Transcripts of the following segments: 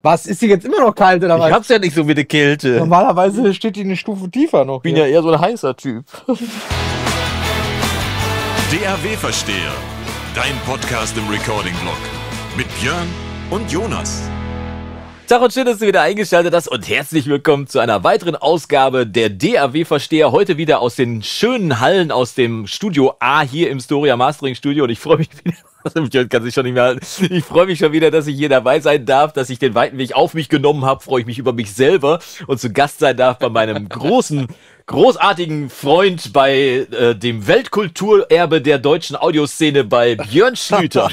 Was? Ist die jetzt immer noch kalt oder was? Ich hab's ja nicht so wie die Kälte. Normalerweise steht die eine Stufe tiefer noch. Ich bin ja eher so ein heißer Typ. DAW versteher Dein Podcast im Recording-Blog. Mit Björn und Jonas. Tag und schön, dass du wieder eingeschaltet hast und herzlich willkommen zu einer weiteren Ausgabe der DAW-Versteher. Heute wieder aus den schönen Hallen aus dem Studio A hier im Storia Mastering Studio und ich freue mich wieder Björn kann sich schon nicht mehr halten. Ich freue mich schon wieder, dass ich hier dabei sein darf, dass ich den weiten Weg auf mich genommen habe. Freue ich mich über mich selber und zu Gast sein darf bei meinem großen großartigen Freund bei äh, dem Weltkulturerbe der deutschen Audioszene bei Björn Schlüter.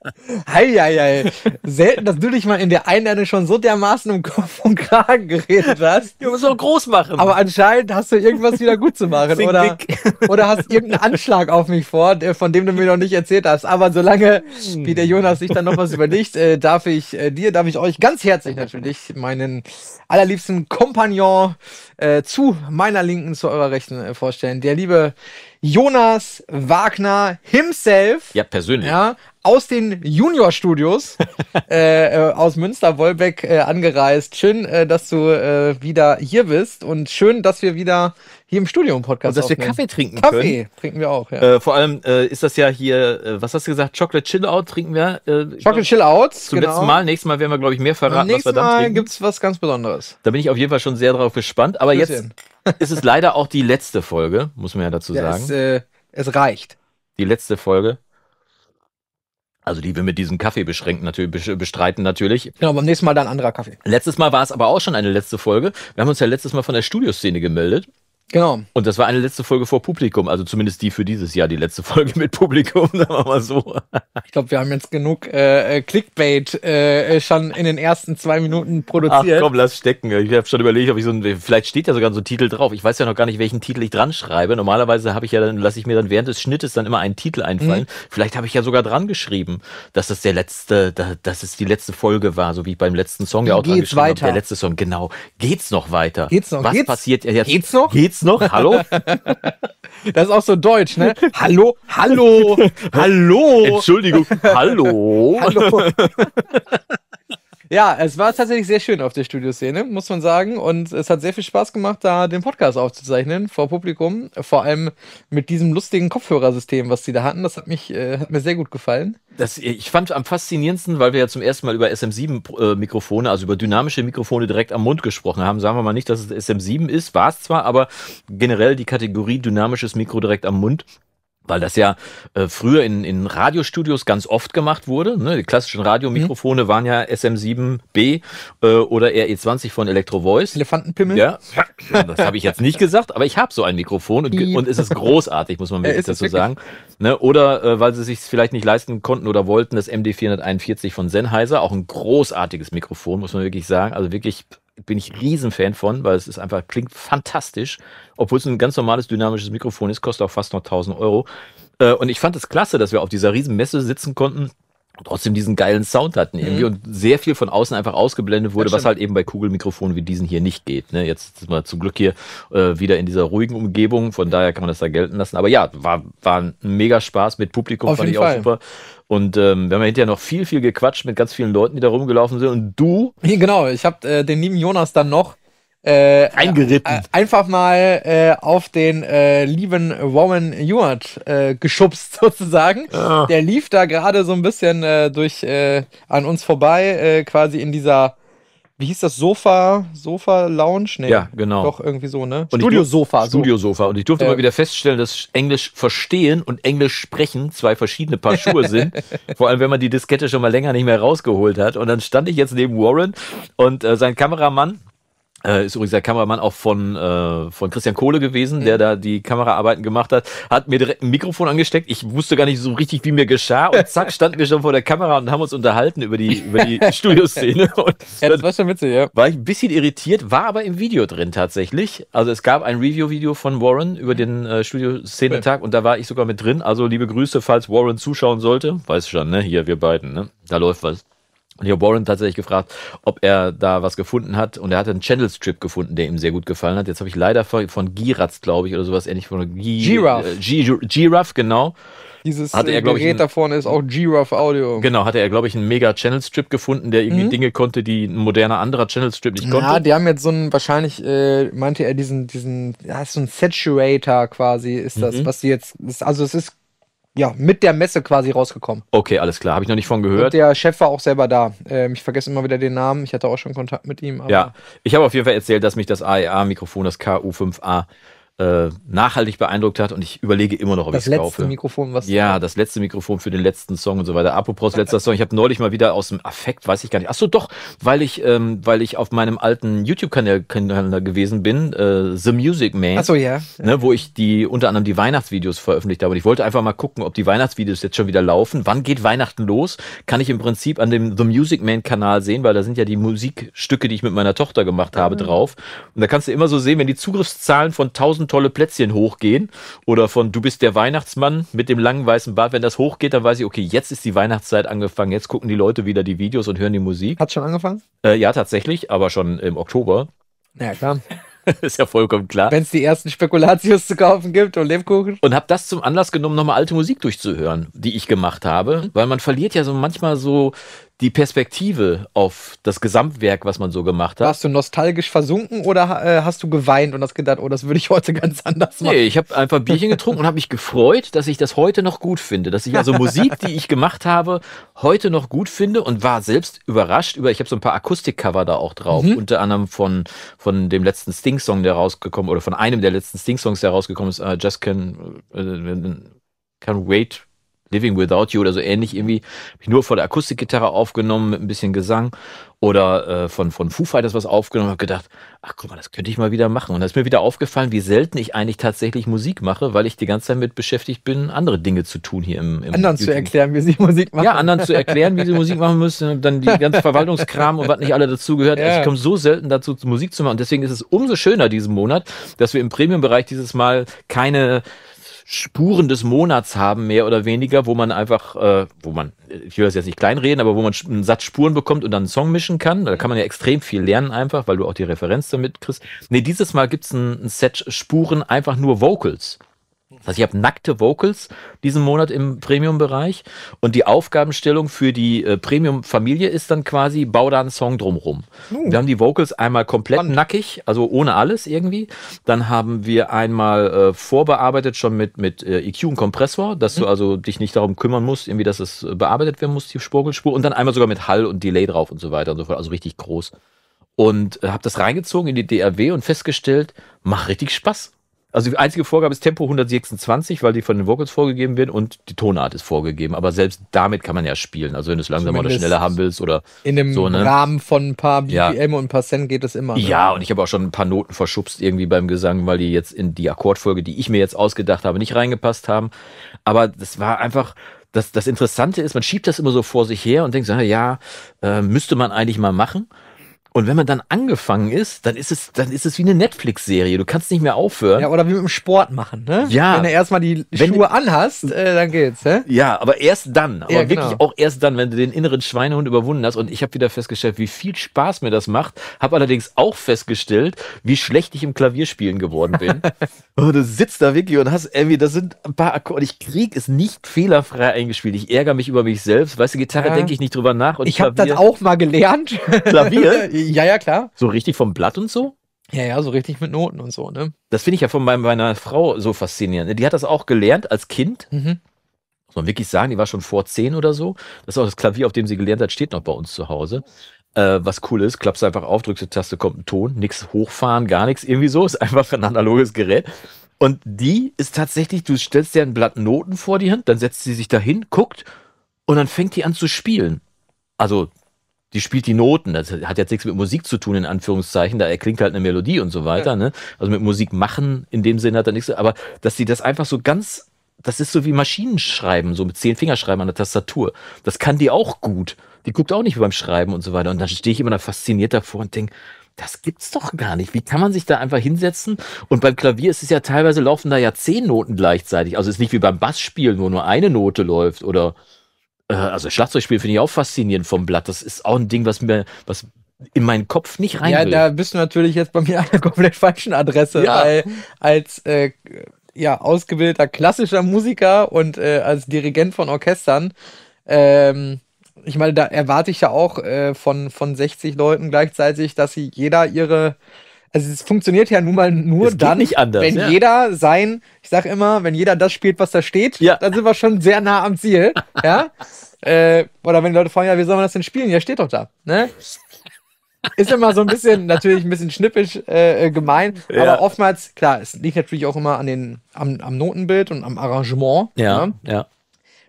hei, hei, hei. Selten, dass du dich mal in der Einladung schon so dermaßen im Kopf und Kragen geredet hast. Du musst auch groß machen. Aber anscheinend hast du irgendwas wieder gut zu machen Sing oder, oder hast irgendeinen Anschlag auf mich vor, von dem du mir noch nicht erzählt hast. Aber solange wie hm. der Jonas sich dann noch was überlegt, äh, darf ich äh, dir, darf ich euch ganz herzlich natürlich meinen allerliebsten Kompagnon äh, zu meiner Linken, zu eurer Rechten äh, vorstellen. Der liebe Jonas Wagner himself. Ja, persönlich. Ja, aus den Junior-Studios äh, äh, aus Münster-Wolbeck äh, angereist. Schön, äh, dass du äh, wieder hier bist und schön, dass wir wieder hier im Studio im Podcast sind. Dass aufnehmen. wir Kaffee trinken Kaffee können. Kaffee trinken wir auch, ja. Äh, vor allem äh, ist das ja hier, äh, was hast du gesagt, Chocolate Chill Out trinken wir? Äh, Chocolate Chill Out, Zum genau. letzten Mal, nächstes Mal werden wir, glaube ich, mehr verraten, was wir dann trinken. Nächstes Mal gibt es was ganz Besonderes. Da bin ich auf jeden Fall schon sehr drauf gespannt, aber Grüß jetzt ist es leider auch die letzte Folge, muss man ja dazu ja, sagen. Es, äh, es reicht. Die letzte Folge. Also die wir mit diesem Kaffee beschränken, natürlich, bestreiten natürlich. Genau, beim nächsten Mal dann anderer Kaffee. Letztes Mal war es aber auch schon eine letzte Folge. Wir haben uns ja letztes Mal von der Studioszene gemeldet. Genau. Und das war eine letzte Folge vor Publikum, also zumindest die für dieses Jahr, die letzte Folge mit Publikum, sagen wir mal so. Ich glaube, wir haben jetzt genug äh, äh Clickbait äh, äh, schon in den ersten zwei Minuten produziert. Ach komm, lass stecken. Ich habe schon überlegt, ob ich so ein, vielleicht steht ja sogar so ein Titel drauf. Ich weiß ja noch gar nicht, welchen Titel ich dran schreibe. Normalerweise habe ich ja dann, lasse ich mir dann während des Schnittes dann immer einen Titel einfallen. Mhm. Vielleicht habe ich ja sogar dran geschrieben, dass das der letzte, da, dass es die letzte Folge war, so wie beim letzten Song, ja auch dran geschrieben weiter? Hab, der letzte Song, genau. Geht's noch weiter? Geht's noch? Was geht's? passiert jetzt? Geht's noch? Geht's noch? Hallo? Das ist auch so deutsch, ne? Hallo, hallo, hallo. Entschuldigung, hallo. hallo. Ja, es war tatsächlich sehr schön auf der Studioszene, muss man sagen. Und es hat sehr viel Spaß gemacht, da den Podcast aufzuzeichnen vor Publikum. Vor allem mit diesem lustigen Kopfhörersystem, was sie da hatten. Das hat, mich, äh, hat mir sehr gut gefallen. Das, ich fand am faszinierendsten, weil wir ja zum ersten Mal über SM7-Mikrofone, äh, also über dynamische Mikrofone direkt am Mund gesprochen haben. Sagen wir mal nicht, dass es SM7 ist, war es zwar, aber generell die Kategorie dynamisches Mikro direkt am Mund weil das ja äh, früher in, in Radiostudios ganz oft gemacht wurde. Ne? Die klassischen Radiomikrofone mhm. waren ja SM7B äh, oder RE20 von Electro Voice. Elefantenpimmel? Ja, das habe ich jetzt nicht gesagt, aber ich habe so ein Mikrofon und, und es ist großartig, muss man wirklich dazu sagen. Ne? Oder äh, weil sie sich vielleicht nicht leisten konnten oder wollten, das MD441 von Sennheiser, auch ein großartiges Mikrofon, muss man wirklich sagen. Also wirklich bin ich Riesenfan von, weil es ist einfach, klingt fantastisch. Obwohl es ein ganz normales dynamisches Mikrofon ist, kostet auch fast noch 1000 Euro. Äh, und ich fand es klasse, dass wir auf dieser Riesenmesse sitzen konnten trotzdem diesen geilen Sound hatten irgendwie mhm. und sehr viel von außen einfach ausgeblendet wurde, was halt eben bei Kugelmikrofonen wie diesen hier nicht geht. Ne? Jetzt sind wir zum Glück hier äh, wieder in dieser ruhigen Umgebung, von daher kann man das da gelten lassen. Aber ja, war, war ein mega Spaß mit Publikum, Auf fand ich Fall. auch super. Und ähm, wir haben ja hinterher noch viel, viel gequatscht mit ganz vielen Leuten, die da rumgelaufen sind. Und du? Genau, ich habe äh, den lieben Jonas dann noch äh, eingeritten. Äh, einfach mal äh, auf den äh, lieben Rowan Ewart äh, geschubst, sozusagen. Ja. Der lief da gerade so ein bisschen äh, durch äh, an uns vorbei, äh, quasi in dieser wie hieß das? Sofa, Sofa Lounge? Nee, ja, genau. Doch irgendwie so, ne? Studiosofa. Studiosofa. Und ich durfte äh. mal wieder feststellen, dass Englisch verstehen und Englisch sprechen zwei verschiedene Paar Schuhe sind. Vor allem, wenn man die Diskette schon mal länger nicht mehr rausgeholt hat. Und dann stand ich jetzt neben Warren und äh, sein Kameramann äh, ist übrigens der Kameramann auch von, äh, von Christian Kohle gewesen, der mhm. da die Kameraarbeiten gemacht hat. Hat mir direkt ein Mikrofon angesteckt. Ich wusste gar nicht so richtig, wie mir geschah. Und zack, standen wir schon vor der Kamera und haben uns unterhalten über die, über die Studioszene. Und ja, das war schon witzig, ja. War ich ein bisschen irritiert, war aber im Video drin tatsächlich. Also es gab ein Review-Video von Warren über mhm. den äh, studioszene und da war ich sogar mit drin. Also liebe Grüße, falls Warren zuschauen sollte. Weiß schon, ne? Hier, wir beiden, ne? Da läuft was. Und ich habe Warren tatsächlich gefragt, ob er da was gefunden hat. Und er hatte einen Channel-Strip gefunden, der ihm sehr gut gefallen hat. Jetzt habe ich leider von, von Giratz, glaube ich, oder sowas ähnlich von Giraffe. Äh, Giraffe, genau. Dieses hatte äh, er, Gerät ein, da vorne ist auch Giraffe Audio. Genau, hatte er, glaube ich, einen mega Channel-Strip gefunden, der irgendwie mhm. Dinge konnte, die ein moderner anderer Channel-Strip nicht konnte. Ja, die haben jetzt so einen, wahrscheinlich, äh, meinte er, diesen, diesen, ja, so ein Saturator quasi ist das, mhm. was sie jetzt, ist, also es ist ja, mit der Messe quasi rausgekommen. Okay, alles klar. Habe ich noch nicht von gehört. Und der Chef war auch selber da. Ähm, ich vergesse immer wieder den Namen. Ich hatte auch schon Kontakt mit ihm. ja, ich habe auf jeden Fall erzählt, dass mich das AEA-Mikrofon, das KU5A, äh, nachhaltig beeindruckt hat und ich überlege immer noch, ob ich es kaufe. Das letzte Mikrofon, was Ja, das letzte Mikrofon für den letzten Song und so weiter. Apropos letzter Song, ich habe neulich mal wieder aus dem Affekt, weiß ich gar nicht. Ach so, doch, weil ich, ähm, weil ich auf meinem alten YouTube-Kanal gewesen bin, äh, The Music Man. Ach so, ja. Ne, wo ich die unter anderem die Weihnachtsvideos veröffentlicht habe. Und ich wollte einfach mal gucken, ob die Weihnachtsvideos jetzt schon wieder laufen. Wann geht Weihnachten los? Kann ich im Prinzip an dem The Music Man-Kanal sehen, weil da sind ja die Musikstücke, die ich mit meiner Tochter gemacht habe, mhm. drauf. Und da kannst du immer so sehen, wenn die Zugriffszahlen von 1000 tausend tolle Plätzchen hochgehen oder von Du bist der Weihnachtsmann mit dem langen weißen Bart, wenn das hochgeht, dann weiß ich, okay, jetzt ist die Weihnachtszeit angefangen, jetzt gucken die Leute wieder die Videos und hören die Musik. Hat schon angefangen? Äh, ja, tatsächlich, aber schon im Oktober. Ja, klar. ist ja vollkommen klar. Wenn es die ersten Spekulatius zu kaufen gibt und Lebkuchen. Und habe das zum Anlass genommen, nochmal alte Musik durchzuhören, die ich gemacht habe, weil man verliert ja so manchmal so die Perspektive auf das Gesamtwerk, was man so gemacht hat. Warst du nostalgisch versunken oder äh, hast du geweint und hast gedacht, oh, das würde ich heute ganz anders machen? Nee, ich habe einfach Bierchen getrunken und habe mich gefreut, dass ich das heute noch gut finde. Dass ich also Musik, die ich gemacht habe, heute noch gut finde und war selbst überrascht über, ich habe so ein paar Akustikcover da auch drauf, mhm. unter anderem von, von dem letzten Sting-Song, der rausgekommen oder von einem der letzten Sting-Songs, der rausgekommen ist, uh, Just Can, uh, äh, äh, Can Wait Living Without You oder so ähnlich irgendwie. Hab ich nur vor der Akustikgitarre aufgenommen mit ein bisschen Gesang oder äh, von, von Foo Fighters was aufgenommen hab gedacht, ach guck mal, das könnte ich mal wieder machen. Und da ist mir wieder aufgefallen, wie selten ich eigentlich tatsächlich Musik mache, weil ich die ganze Zeit mit beschäftigt bin, andere Dinge zu tun hier im, im Anderen YouTube. zu erklären, wie sie Musik machen. Ja, anderen zu erklären, wie sie Musik machen müssen, dann die ganze Verwaltungskram und was nicht alle dazugehört. Ja. Also ich komme so selten dazu, Musik zu machen. Und deswegen ist es umso schöner diesen Monat, dass wir im Premium-Bereich dieses Mal keine Spuren des Monats haben, mehr oder weniger, wo man einfach, äh, wo man, ich will das jetzt nicht kleinreden, aber wo man einen Satz Spuren bekommt und dann einen Song mischen kann. Da kann man ja extrem viel lernen einfach, weil du auch die Referenz damit kriegst. Nee, dieses Mal gibt's ein, ein Set Spuren, einfach nur Vocals. Das heißt, ich habe nackte Vocals diesen Monat im Premium-Bereich und die Aufgabenstellung für die äh, Premium-Familie ist dann quasi, bau da einen Song drumrum. Uh. Wir haben die Vocals einmal komplett Mann. nackig, also ohne alles irgendwie. Dann haben wir einmal äh, vorbearbeitet schon mit, mit äh, EQ und Kompressor, dass mhm. du also dich nicht darum kümmern musst, irgendwie, dass es äh, bearbeitet werden muss, die Spurgelspur. Und dann einmal sogar mit Hall und Delay drauf und so weiter und so fort. Also richtig groß. Und äh, habe das reingezogen in die DRW und festgestellt, macht richtig Spaß. Also die einzige Vorgabe ist Tempo 126, weil die von den Vocals vorgegeben werden und die Tonart ist vorgegeben. Aber selbst damit kann man ja spielen. Also wenn du es langsamer Zumindest oder schneller haben willst oder in dem so, ne? Rahmen von ein paar BPM ja. und ein paar Cent geht das immer. Ne? Ja, und ich habe auch schon ein paar Noten verschubst irgendwie beim Gesang, weil die jetzt in die Akkordfolge, die ich mir jetzt ausgedacht habe, nicht reingepasst haben. Aber das war einfach das, das Interessante ist, man schiebt das immer so vor sich her und denkt, so, ja, äh, müsste man eigentlich mal machen. Und wenn man dann angefangen ist, dann ist es, dann ist es wie eine Netflix-Serie. Du kannst nicht mehr aufhören. Ja, oder wie mit dem Sport machen, ne? Ja. Wenn du erstmal die wenn Schuhe anhast, äh, dann geht's, ne? Ja, aber erst dann. Aber ja, genau. wirklich auch erst dann, wenn du den inneren Schweinehund überwunden hast. Und ich habe wieder festgestellt, wie viel Spaß mir das macht. Habe allerdings auch festgestellt, wie schlecht ich im Klavierspielen geworden bin. und du sitzt da wirklich und hast irgendwie, das sind ein paar Akkorde. Ich krieg es nicht fehlerfrei eingespielt. Ich ärgere mich über mich selbst. Weißt du, Gitarre ja. denke ich nicht drüber nach. Und ich habe das auch mal gelernt. Klavier? Ja, ja, klar. So richtig vom Blatt und so? Ja, ja, so richtig mit Noten und so, ne? Das finde ich ja von meiner, meiner Frau so faszinierend. Die hat das auch gelernt als Kind. Mhm. Muss man wirklich sagen, die war schon vor zehn oder so. Das ist auch das Klavier, auf dem sie gelernt hat, steht noch bei uns zu Hause. Äh, was cool ist, klappst einfach auf, drückst die Taste, kommt ein Ton, nichts hochfahren, gar nichts, irgendwie so, ist einfach ein analoges Gerät. Und die ist tatsächlich, du stellst dir ein Blatt Noten vor die Hand, dann setzt sie sich dahin, guckt und dann fängt die an zu spielen. Also die spielt die Noten. Das hat jetzt nichts mit Musik zu tun, in Anführungszeichen. Da erklingt halt eine Melodie und so weiter. Ja. Ne? Also mit Musik machen in dem Sinne hat er nichts. Aber dass sie das einfach so ganz, das ist so wie Maschinenschreiben, so mit zehn Fingerschreiben an der Tastatur. Das kann die auch gut. Die guckt auch nicht beim Schreiben und so weiter. Und dann stehe ich immer da fasziniert davor und denke, das gibt's doch gar nicht. Wie kann man sich da einfach hinsetzen? Und beim Klavier ist es ja teilweise laufen da ja zehn Noten gleichzeitig. Also es ist nicht wie beim Bassspielen, wo nur eine Note läuft oder äh, also Schlagzeugspiel finde ich auch faszinierend vom Blatt. Das ist auch ein Ding, was mir, was in meinen Kopf nicht rein. Ja, will. da bist du natürlich jetzt bei mir an der komplett falschen Adresse, ja. weil als äh, ja, ausgebildeter klassischer Musiker und äh, als Dirigent von Orchestern, ähm, ich meine, da erwarte ich ja auch äh, von, von 60 Leuten gleichzeitig, dass sie jeder ihre also es funktioniert ja nun mal nur es dann, anders, wenn ja. jeder sein, ich sag immer, wenn jeder das spielt, was da steht, ja. dann sind wir schon sehr nah am Ziel. ja? Äh, oder wenn die Leute fragen, ja, wie soll man das denn spielen? Ja, steht doch da. Ne? Ist immer so ein bisschen, natürlich ein bisschen schnippisch äh, äh gemein, ja. aber oftmals, klar, es liegt natürlich auch immer an den, am, am Notenbild und am Arrangement. Ja, ne? ja. ja.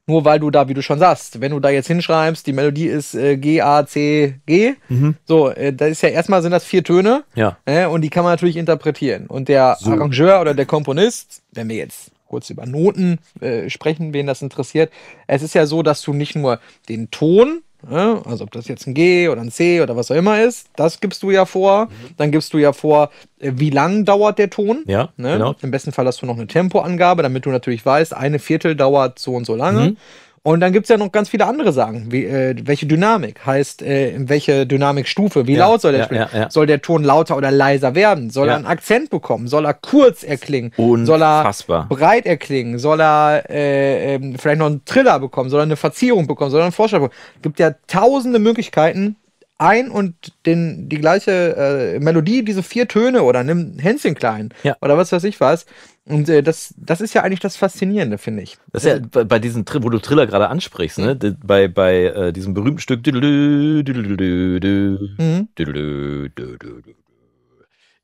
Nur weil du da, wie du schon sagst, wenn du da jetzt hinschreibst, die Melodie ist äh, G, A, C, G, mhm. so, äh, da ist ja erstmal sind das vier Töne ja. Äh, und die kann man natürlich interpretieren. Und der so. Arrangeur oder der Komponist, wenn wir jetzt kurz über Noten äh, sprechen, wen das interessiert, es ist ja so, dass du nicht nur den Ton Ne? Also ob das jetzt ein G oder ein C oder was auch immer ist, das gibst du ja vor. Mhm. Dann gibst du ja vor, äh, wie lang dauert der Ton. Ja, ne? genau. Im besten Fall hast du noch eine Tempoangabe, damit du natürlich weißt, eine Viertel dauert so und so lange. Mhm. Und dann gibt es ja noch ganz viele andere Sachen. Wie, äh, welche Dynamik heißt, äh, in welche Dynamikstufe, wie ja, laut soll der ja, spielen? Ja, soll der Ton lauter oder leiser werden? Soll er einen Akzent bekommen? Soll er kurz erklingen? Unfassbar. Soll er breit erklingen? Soll er äh, ähm, vielleicht noch einen Triller bekommen? Soll er eine Verzierung bekommen? Soll er einen Vorschlag bekommen? Es gibt ja tausende Möglichkeiten, ein und den, die gleiche äh, Melodie, diese vier Töne oder nimm Hänschen klein ja. oder was weiß ich was. Und äh, das, das ist ja eigentlich das Faszinierende, finde ich. Das ist ja bei, diesem, wo du Triller gerade ansprichst, ne? bei, bei äh, diesem berühmten Stück.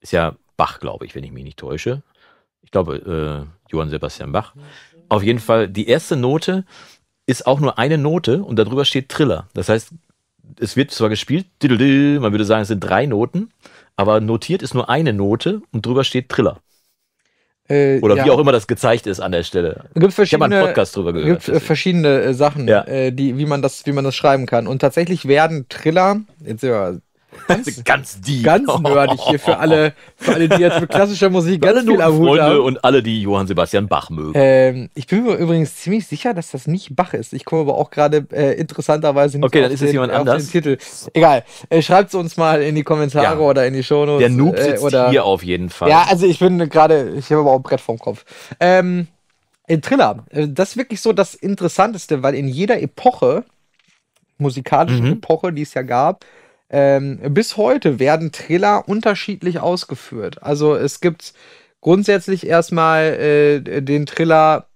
Ist ja Bach, glaube ich, wenn ich mich nicht täusche. Ich glaube, äh, Johann Sebastian Bach. Auf jeden Fall, die erste Note ist auch nur eine Note und darüber steht Triller. Das heißt, es wird zwar gespielt, man würde sagen, es sind drei Noten, aber notiert ist nur eine Note und drüber steht Triller. Äh, Oder ja. wie auch immer das gezeigt ist an der Stelle. Gibt verschiedene, ich habe einen Podcast drüber gehört. Gibt äh, verschiedene äh, Sachen, ja. Äh, die, wie, man das, wie man das schreiben kann. Und tatsächlich werden Triller, jetzt sind wir was? Ganz die. Ganz nerdig hier für alle, für alle, die jetzt mit klassischer Musik ganz alle viel am haben. und alle, die Johann Sebastian Bach mögen. Ähm, ich bin mir übrigens ziemlich sicher, dass das nicht Bach ist. Ich komme aber auch gerade äh, interessanterweise nicht okay, dann ist den, es jemand anders. Titel. Egal. Äh, Schreibt es uns mal in die Kommentare ja. oder in die Shownotes. Der Noob äh, sitzt äh, oder, hier auf jeden Fall. Ja, also ich bin gerade, ich habe aber auch ein Brett vorm Kopf. Ähm, Triller, äh, das ist wirklich so das Interessanteste, weil in jeder Epoche, musikalischen mhm. Epoche, die es ja gab, ähm, bis heute werden Triller unterschiedlich ausgeführt. Also es gibt grundsätzlich erstmal äh, den Triller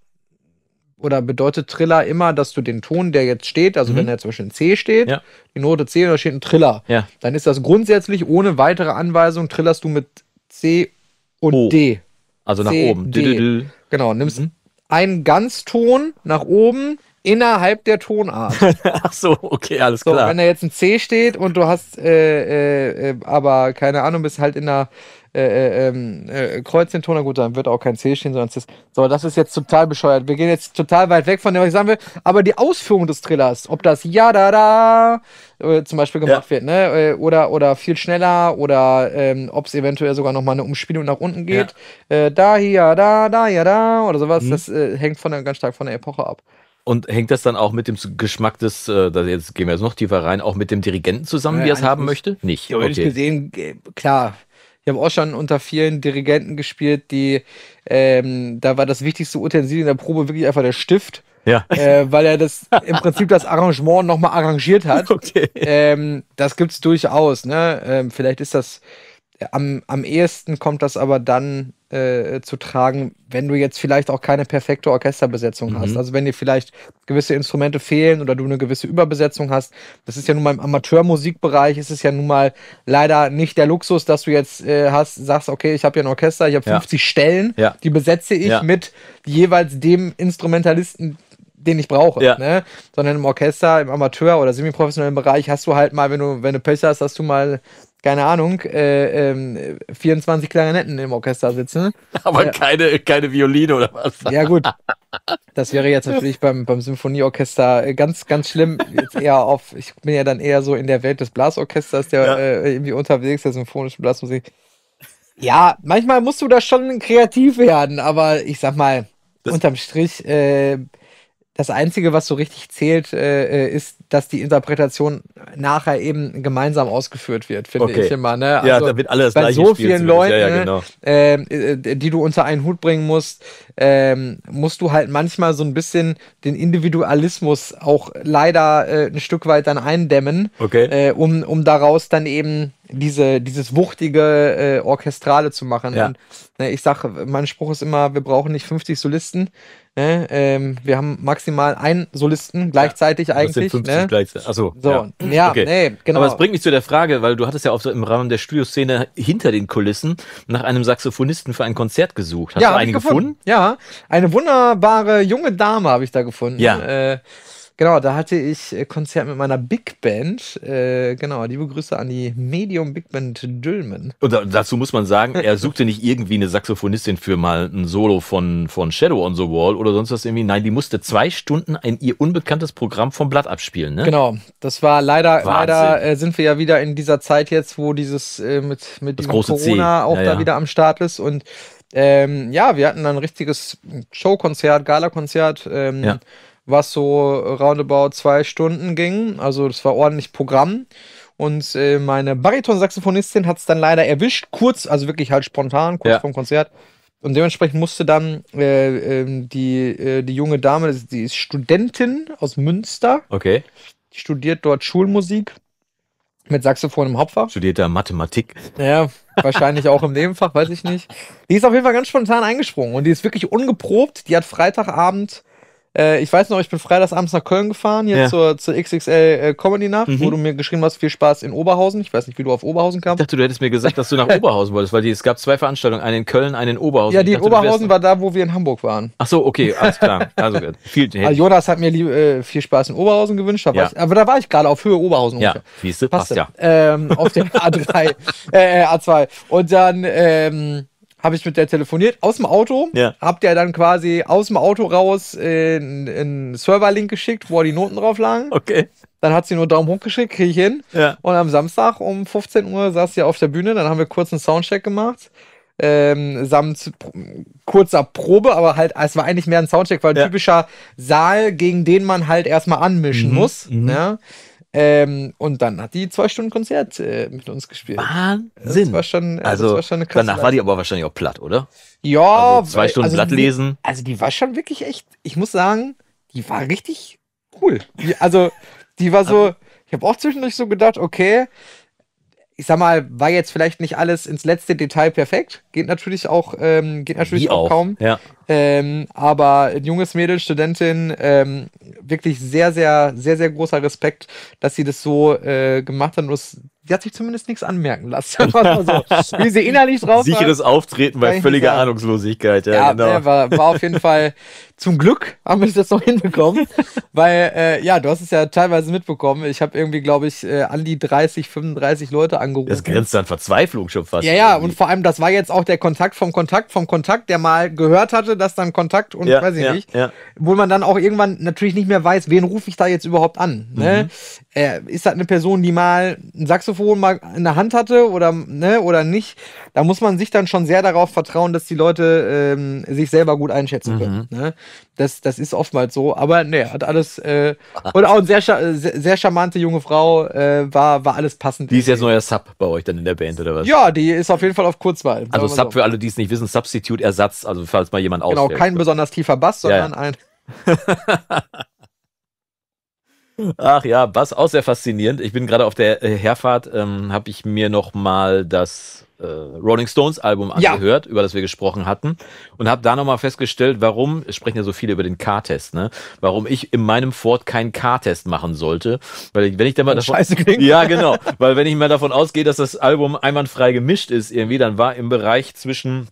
oder bedeutet Triller immer, dass du den Ton, der jetzt steht, also mhm. wenn er zum Beispiel in C steht, ja. die Note C und da steht ein Triller, ja. dann ist das grundsätzlich ohne weitere Anweisung, trillerst du mit C und o. D. Also C, nach oben. D. D. Genau, nimmst mhm. einen Ganzton nach oben, innerhalb der Tonart. Ach so, okay, alles so, klar. Wenn da jetzt ein C steht und du hast äh, äh, äh aber keine Ahnung, bist halt in einer äh, äh, ähm, äh, gut, dann wird auch kein C stehen, sondern ist, So, das ist jetzt total bescheuert. Wir gehen jetzt total weit weg von dem, was ich sagen will. Aber die Ausführung des Trillers, ob das Ja, da, da äh, zum Beispiel gemacht ja. wird, ne? Äh, oder, oder viel schneller oder ähm, ob es eventuell sogar nochmal eine Umspielung nach unten geht. Ja. Äh, da, hier, da, da, ja, da oder sowas, mhm. das hängt von der, ganz stark von der Epoche ab. Und hängt das dann auch mit dem Geschmack des, äh, jetzt gehen wir jetzt noch tiefer rein, auch mit dem Dirigenten zusammen, äh, wie er es haben möchte? Nicht. Theoretisch okay. gesehen, klar. Ich habe auch schon unter vielen Dirigenten gespielt, die, ähm, da war das wichtigste Utensil in der Probe wirklich einfach der Stift. Ja. Äh, weil er das im Prinzip das Arrangement nochmal arrangiert hat. Okay. Ähm, das gibt's durchaus, ne? Ähm, vielleicht ist das äh, am, am ehesten kommt das aber dann äh, zu tragen, wenn du jetzt vielleicht auch keine perfekte Orchesterbesetzung mhm. hast. Also wenn dir vielleicht gewisse Instrumente fehlen oder du eine gewisse Überbesetzung hast. Das ist ja nun mal im Amateurmusikbereich, ist es ja nun mal leider nicht der Luxus, dass du jetzt äh, hast, sagst, okay, ich habe hier ein Orchester, ich habe 50 ja. Stellen, ja. die besetze ich ja. mit jeweils dem Instrumentalisten, den ich brauche. Ja. Ne? Sondern im Orchester, im Amateur- oder semiprofessionellen Bereich hast du halt mal, wenn du, wenn du Pech hast, hast du mal keine Ahnung, äh, äh, 24 Klarinetten im Orchester sitzen. Aber äh, keine, keine Violine oder was? Ja, gut. Das wäre jetzt natürlich beim, beim Symphonieorchester äh, ganz, ganz schlimm. Jetzt eher auf, ich bin ja dann eher so in der Welt des Blasorchesters, der ja. Äh, irgendwie unterwegs, der symphonischen Blasmusik. Ja, manchmal musst du da schon kreativ werden, aber ich sag mal, das unterm Strich, äh, das Einzige, was so richtig zählt, äh, äh, ist, dass die Interpretation nachher eben gemeinsam ausgeführt wird, finde okay. ich immer. Ne? Also ja, da wird alles Bei so vielen Leuten, ja, ja, genau. Ähm, äh, die du unter einen Hut bringen musst, äh, musst du halt manchmal so ein bisschen den Individualismus auch leider äh, ein Stück weit dann eindämmen, okay. Äh, um, um daraus dann eben diese, dieses wuchtige Orchestrale zu machen. Ja. Und, ne, ich sage, mein Spruch ist immer, wir brauchen nicht 50 Solisten, Ne? Ähm, wir haben maximal einen Solisten gleichzeitig ja, also eigentlich. Sind 50 ne? gleichzeitig. Achso. So, ja, ja okay. nee, genau. Aber es bringt mich zu der Frage, weil du hattest ja auch so im Rahmen der Studioszene hinter den Kulissen nach einem Saxophonisten für ein Konzert gesucht. Hast ja, du einen gefunden? gefunden? Ja, eine wunderbare junge Dame habe ich da gefunden. Ja. Äh, Genau, da hatte ich äh, Konzert mit meiner Big Band. Äh, genau, liebe Grüße an die Medium Big Band Dülmen. Und da, dazu muss man sagen, er suchte nicht irgendwie eine Saxophonistin für mal ein Solo von, von Shadow on the Wall oder sonst was irgendwie. Nein, die musste zwei Stunden ein ihr unbekanntes Programm vom Blatt abspielen. Ne? Genau, das war leider, Wahnsinn. leider äh, sind wir ja wieder in dieser Zeit jetzt, wo dieses äh, mit, mit das diesem Corona C. auch ja, da ja. wieder am Start ist und ähm, ja, wir hatten ein richtiges Showkonzert, Galakonzert. Ähm, ja was so roundabout zwei Stunden ging. Also das war ordentlich Programm. Und äh, meine Bariton-Saxophonistin hat es dann leider erwischt, kurz, also wirklich halt spontan, kurz ja. vom Konzert. Und dementsprechend musste dann äh, ähm, äh, die, die junge Dame, die ist Studentin aus Münster. Okay. Die studiert dort Schulmusik mit Saxophon im Hauptfach. Studiert da Mathematik. Ja, wahrscheinlich auch im Nebenfach, weiß ich nicht. Die ist auf jeden Fall ganz spontan eingesprungen und die ist wirklich ungeprobt. Die hat Freitagabend äh, ich weiß noch, ich bin freitags abends nach Köln gefahren, jetzt ja. zur, zur XXL äh, Comedy Nacht, mhm. wo du mir geschrieben hast, viel Spaß in Oberhausen. Ich weiß nicht, wie du auf Oberhausen kamst. Ich dachte, du hättest mir gesagt, dass du nach Oberhausen wolltest, weil die, es gab zwei Veranstaltungen, eine in Köln, eine in Oberhausen. Ja, die dachte, Oberhausen war da, wo wir in Hamburg waren. Ach so, okay, alles klar. Also viel. Hey. Ah, also, Jonas hat mir lieb, äh, viel Spaß in Oberhausen gewünscht, da ja. ich, aber da war ich gerade auf Höhe Oberhausen. Ja, wie siehst du, passt, passt ja. Ähm, auf der A3, äh, äh A2. Und dann ähm, habe ich mit der telefoniert aus dem Auto. Ja. Habt ihr dann quasi aus dem Auto raus in, äh, in Serverlink geschickt, wo die Noten drauf lagen. Okay. Dann hat sie nur Daumen hoch geschickt, kriege ich hin. Ja. Und am Samstag um 15 Uhr saß sie auf der Bühne, dann haben wir kurz einen Soundcheck gemacht. Ähm, samt kurzer Probe, aber halt, es war eigentlich mehr ein Soundcheck, weil ja. ein typischer Saal, gegen den man halt erstmal anmischen mhm. muss. Mhm. Ja. Ne? Ähm, und dann hat die zwei Stunden Konzert äh, mit uns gespielt. Wahnsinn. Das war schon, also, also war schon eine krasse danach war die aber wahrscheinlich auch platt, oder? Ja. Also zwei Stunden also Blatt lesen. also die war schon wirklich echt, ich muss sagen, die war richtig cool. Die, also die war so, also ich habe auch zwischendurch so gedacht, okay, ich sag mal, war jetzt vielleicht nicht alles ins letzte Detail perfekt. Geht natürlich auch, ähm, geht natürlich auch, auch, kaum. Ja. Ähm, aber ein junges Mädel, Studentin, ähm, wirklich sehr, sehr, sehr, sehr großer Respekt, dass sie das so äh, gemacht hat. sie hat sich zumindest nichts anmerken lassen. so. Wie sie innerlich drauf Sicheres war, Auftreten bei völliger sagen. Ahnungslosigkeit. Ja, ja genau. war, war auf jeden Fall zum Glück haben wir das noch hinbekommen, weil äh, ja, du hast es ja teilweise mitbekommen. Ich habe irgendwie, glaube ich, äh, an die 30, 35 Leute angerufen. Das grenzt an Verzweiflung schon fast. Ja, ja, irgendwie. und vor allem, das war jetzt auch der Kontakt vom Kontakt vom Kontakt, der mal gehört hatte, hatte das dann Kontakt und ja, weiß ich ja, nicht. Ja. Wo man dann auch irgendwann natürlich nicht mehr weiß, wen rufe ich da jetzt überhaupt an. Ne? Mhm. Äh, ist das eine Person, die mal ein Saxophon mal in der Hand hatte oder, ne, oder nicht? da muss man sich dann schon sehr darauf vertrauen, dass die Leute ähm, sich selber gut einschätzen können. Mhm. Ne? Das, das ist oftmals so. Aber nee, hat alles äh, und auch eine sehr, sehr, sehr charmante junge Frau, äh, war, war alles passend. Die ist jetzt neuer Sub bei euch dann in der Band, oder was? Ja, die ist auf jeden Fall auf Kurzwahl. Also Sub so. für alle, die es nicht wissen, Substitute Ersatz, also falls mal jemand genau, ausfällt. Genau, kein besonders tiefer Bass, sondern ja, ja. ein. Ach ja, Bass auch sehr faszinierend. Ich bin gerade auf der äh, Herfahrt, ähm, habe ich mir noch mal das äh, Rolling Stones Album angehört, ja. über das wir gesprochen hatten, und habe da nochmal festgestellt, warum, es sprechen ja so viele über den K-Test, ne? warum ich in meinem Ford keinen K-Test machen sollte, weil wenn ich dann mal oh, Scheiße klingt. ja genau, weil wenn ich mal davon ausgehe, dass das Album einwandfrei gemischt ist irgendwie, dann war im Bereich zwischen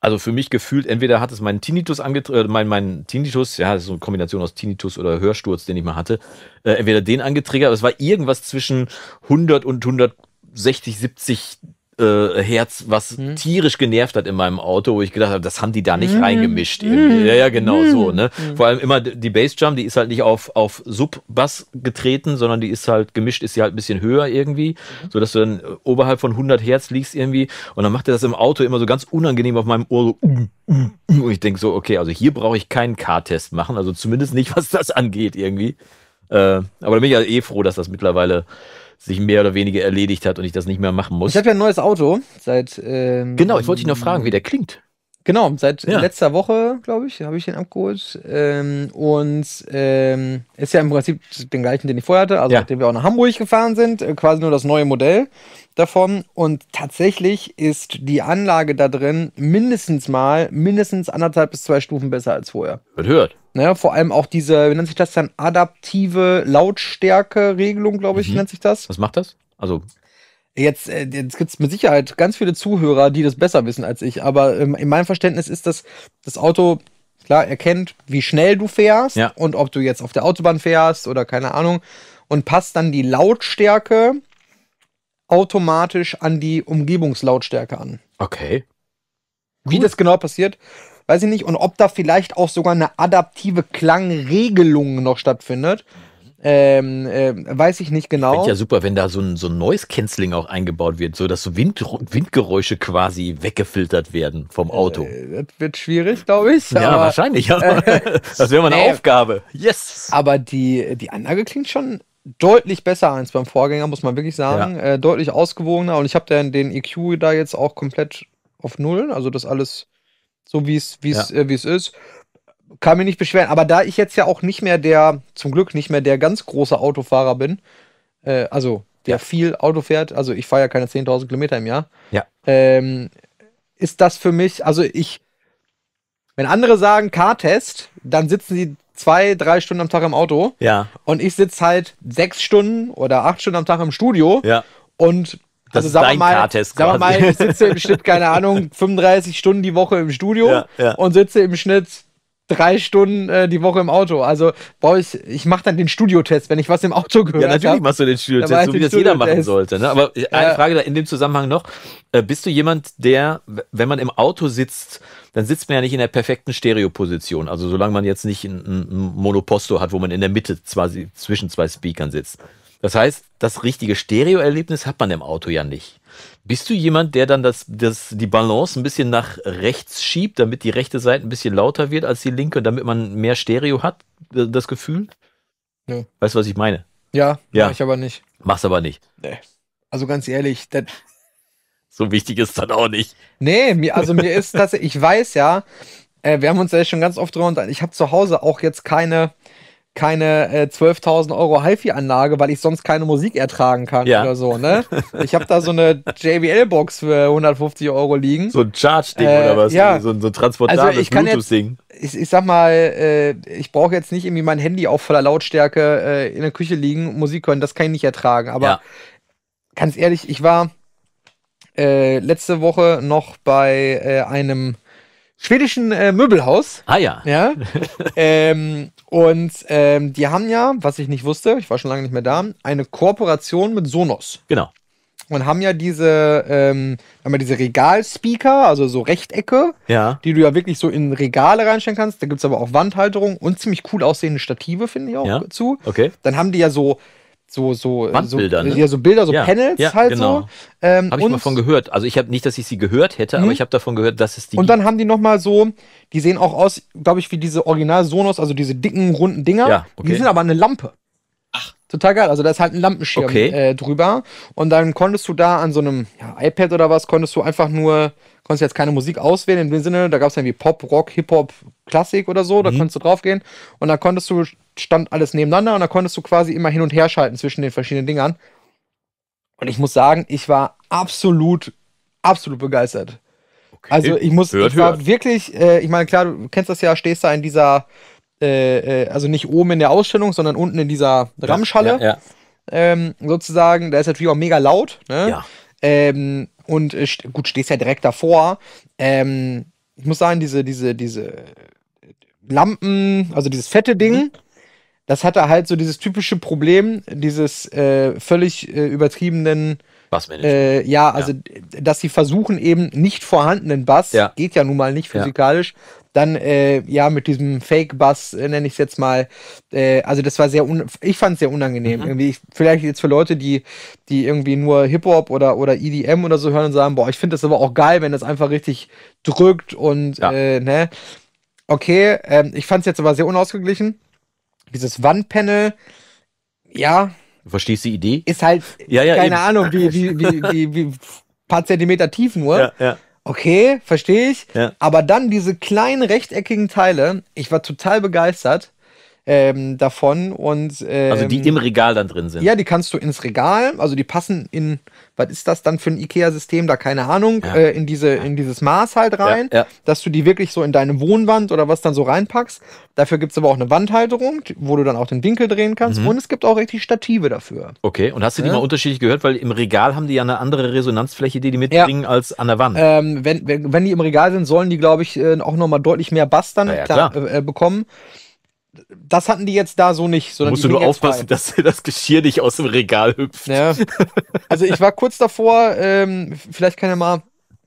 also für mich gefühlt, entweder hat es meinen Tinnitus angetriggert, äh, mein, mein Tinnitus, ja, das ist so eine Kombination aus Tinnitus oder Hörsturz, den ich mal hatte, äh, entweder den angetriggert, aber es war irgendwas zwischen 100 und 160, 70 äh, Herz, was hm. tierisch genervt hat in meinem Auto, wo ich gedacht habe, das haben die da nicht mm. reingemischt. Mhm. Irgendwie. Ja, ja, genau mm. so. Mhm. Ne? Mhm. Vor allem immer die Bassdrum, die ist halt nicht auf, auf Sub-Bass getreten, sondern die ist halt gemischt, ist sie halt ein bisschen höher irgendwie, so dass du dann äh, oberhalb von 100 Hertz liegst irgendwie. Und dann macht er das im Auto immer so ganz unangenehm auf meinem Ohr so. Und ich denke so, okay, also hier brauche ich keinen K-Test machen, also zumindest nicht, was das angeht irgendwie. Äh, aber da bin ich ja eh froh, dass das mittlerweile sich mehr oder weniger erledigt hat und ich das nicht mehr machen muss. Ich habe ja ein neues Auto seit. Ähm, genau, ich wollte dich noch fragen, wie der klingt. Genau, seit ja. letzter Woche, glaube ich, habe ich den abgeholt. Ähm, und ähm, ist ja im Prinzip den gleichen, den ich vorher hatte, also ja. den wir auch nach Hamburg gefahren sind, äh, quasi nur das neue Modell davon. Und tatsächlich ist die Anlage da drin mindestens mal, mindestens anderthalb bis zwei Stufen besser als vorher. Wird hört. Ne, vor allem auch diese, wie nennt sich das dann, adaptive Lautstärke-Regelung, glaube ich, mhm. nennt sich das. Was macht das? Also Jetzt, äh, jetzt gibt es mit Sicherheit ganz viele Zuhörer, die das besser wissen als ich, aber ähm, in meinem Verständnis ist das, das Auto, klar, erkennt, wie schnell du fährst ja. und ob du jetzt auf der Autobahn fährst oder keine Ahnung und passt dann die Lautstärke automatisch an die Umgebungslautstärke an. Okay. Wie cool. das genau passiert, weiß ich nicht. Und ob da vielleicht auch sogar eine adaptive Klangregelung noch stattfindet. Ähm, äh, weiß ich nicht genau. Finde ja super, wenn da so ein, so ein Noise-Canceling auch eingebaut wird, so dass so Wind, Windgeräusche quasi weggefiltert werden vom Auto. Äh, das wird schwierig, glaube ich. ja, aber, wahrscheinlich. Aber, äh, das wäre mal eine Aufgabe. Yes. Aber die, die Anlage klingt schon deutlich besser als beim Vorgänger, muss man wirklich sagen. Ja. Äh, deutlich ausgewogener. Und ich habe den, den EQ da jetzt auch komplett auf Null. Also das alles so, wie es ja. äh, es ist kann mich nicht beschweren. Aber da ich jetzt ja auch nicht mehr der, zum Glück nicht mehr der ganz große Autofahrer bin, äh, also der ja. viel Auto fährt, also ich fahre ja keine 10.000 Kilometer im Jahr, ja. ähm, ist das für mich, also ich, wenn andere sagen Car-Test, dann sitzen sie zwei, drei Stunden am Tag im Auto. Ja. Und ich sitze halt sechs Stunden oder acht Stunden am Tag im Studio. Ja. Und das also sagen wir mal, sagen wir mal, ich sitze im Schnitt, keine Ahnung, 35 Stunden die Woche im Studio ja, ja. und sitze im Schnitt drei Stunden äh, die Woche im Auto. Also boah, ich, ich mache dann den Studiotest, wenn ich was im Auto gehört habe. Ja, natürlich hab, machst du den Studiotest, so wie das jeder machen sollte. Ne? Aber äh, eine äh, Frage da in dem Zusammenhang noch. Äh, bist du jemand, der, wenn man im Auto sitzt, dann sitzt man ja nicht in der perfekten Stereoposition. Also solange man jetzt nicht ein, ein Monoposto hat, wo man in der Mitte zwar zwischen zwei Speakern sitzt. Das heißt, das richtige Stereoerlebnis hat man im Auto ja nicht. Bist du jemand, der dann das, das, die Balance ein bisschen nach rechts schiebt, damit die rechte Seite ein bisschen lauter wird als die linke und damit man mehr Stereo hat, äh, das Gefühl? Nee. Weißt du, was ich meine? Ja, ja. mach ich aber nicht. Mach's aber nicht. Nee. Also ganz ehrlich, das so wichtig ist dann auch nicht. Nee, also mir ist das, ich weiß ja, äh, wir haben uns ja schon ganz oft drüber unterhalten. ich habe zu Hause auch jetzt keine keine äh, 12.000 Euro HiFi-Anlage, weil ich sonst keine Musik ertragen kann ja. oder so. Ne? Ich habe da so eine JBL-Box für 150 Euro liegen. So ein Charge-Ding äh, oder was? Äh, ja. So, so ein also transportables also Bluetooth-Ding. Ich, ich, sag mal, äh, ich brauche jetzt nicht irgendwie mein Handy auf voller Lautstärke äh, in der Küche liegen, Musik hören, das kann ich nicht ertragen. Aber ja. ganz ehrlich, ich war äh, letzte Woche noch bei einem schwedischen äh, Möbelhaus. Ah ja. Ja. ähm, und ähm, die haben ja, was ich nicht wusste, ich war schon lange nicht mehr da, eine Kooperation mit Sonos. Genau. Und haben ja diese, ähm, haben ja diese Regalspeaker, also so Rechtecke, ja. die du ja wirklich so in Regale reinstellen kannst. Da gibt es aber auch Wandhalterung und ziemlich cool aussehende Stative, finde ich auch ja. zu. Okay. Dann haben die ja so so so äh, Wandbildern, so, ne? ja, so Bilder, so ja, Panels ja, halt genau. so. Ähm, habe ich mal von gehört. Also ich habe nicht, dass ich sie gehört hätte, mh. aber mhm. ich habe davon gehört, dass es die. Und gibt. dann haben die noch mal so, die sehen auch aus, glaube ich, wie diese Original Sonos, also diese dicken runden Dinger. Ja, okay. Die sind aber eine Lampe total geil. Also da ist halt ein Lampenschirm okay. äh, drüber und dann konntest du da an so einem ja, iPad oder was, konntest du einfach nur, konntest jetzt keine Musik auswählen in dem Sinne, da gab es irgendwie Pop, Rock, Hip-Hop, Klassik oder so, da mhm. konntest du draufgehen und da konntest du, stand alles nebeneinander und da konntest du quasi immer hin und her schalten zwischen den verschiedenen Dingern. Und ich muss sagen, ich war absolut, absolut begeistert. Okay. Also ich muss, hört, ich war hört. wirklich, äh, ich meine, klar, du kennst das ja, stehst da in dieser äh, äh, also nicht oben in der Ausstellung, sondern unten in dieser Ramschalle. Ja, ja, ja. Ähm, sozusagen, da ist natürlich auch mega laut. Ne? Ja. Ähm, und äh, gut, stehst ja direkt davor. Ähm, ich muss sagen, diese, diese, diese Lampen, also dieses fette Ding, mhm. das hatte halt so dieses typische Problem, dieses äh, völlig äh, übertriebenen äh, ja, also ja. dass sie versuchen, eben nicht vorhandenen Bass, ja. geht ja nun mal nicht physikalisch, ja. Dann, äh, ja, mit diesem Fake-Bass, äh, nenne ich es jetzt mal. Äh, also, das war sehr, ich fand es sehr unangenehm. Mhm. Irgendwie, ich, vielleicht jetzt für Leute, die, die irgendwie nur Hip-Hop oder, oder EDM oder so hören und sagen, boah, ich finde das aber auch geil, wenn das einfach richtig drückt und, ja. Äh, ne. Okay, ähm, ich fand es jetzt aber sehr unausgeglichen. Dieses Wandpanel, ja. Du verstehst die Idee? Ist halt, ja, ja, keine eben. Ahnung, wie, wie, wie, wie, wie paar Zentimeter tief nur. Ja, ja okay, verstehe ich. Ja. Aber dann diese kleinen rechteckigen Teile, ich war total begeistert ähm, davon. Und, ähm, also die ähm, im Regal dann drin sind. Ja, die kannst du ins Regal, also die passen in, was ist das dann für ein IKEA-System, da keine Ahnung, ja. äh, in, diese, in dieses Maß halt rein, ja, ja. dass du die wirklich so in deine Wohnwand oder was dann so reinpackst. Dafür gibt es aber auch eine Wandhalterung, wo du dann auch den Winkel drehen kannst. Mhm. Und es gibt auch richtig Stative dafür. Okay, und hast du die mal unterschiedlich gehört? Weil im Regal haben die ja eine andere Resonanzfläche, die die mitbringen, als an der Wand. Ähm, wenn, wenn, die im Regal sind, sollen die, glaube ich, äh, auch nochmal deutlich mehr Bass dann klar, klar. Äh, äh bekommen das hatten die jetzt da so nicht. Sondern Musst du nur aufpassen, dass das Geschirr nicht aus dem Regal hüpft. Ja. Also ich war kurz davor, ähm, vielleicht kann ja mal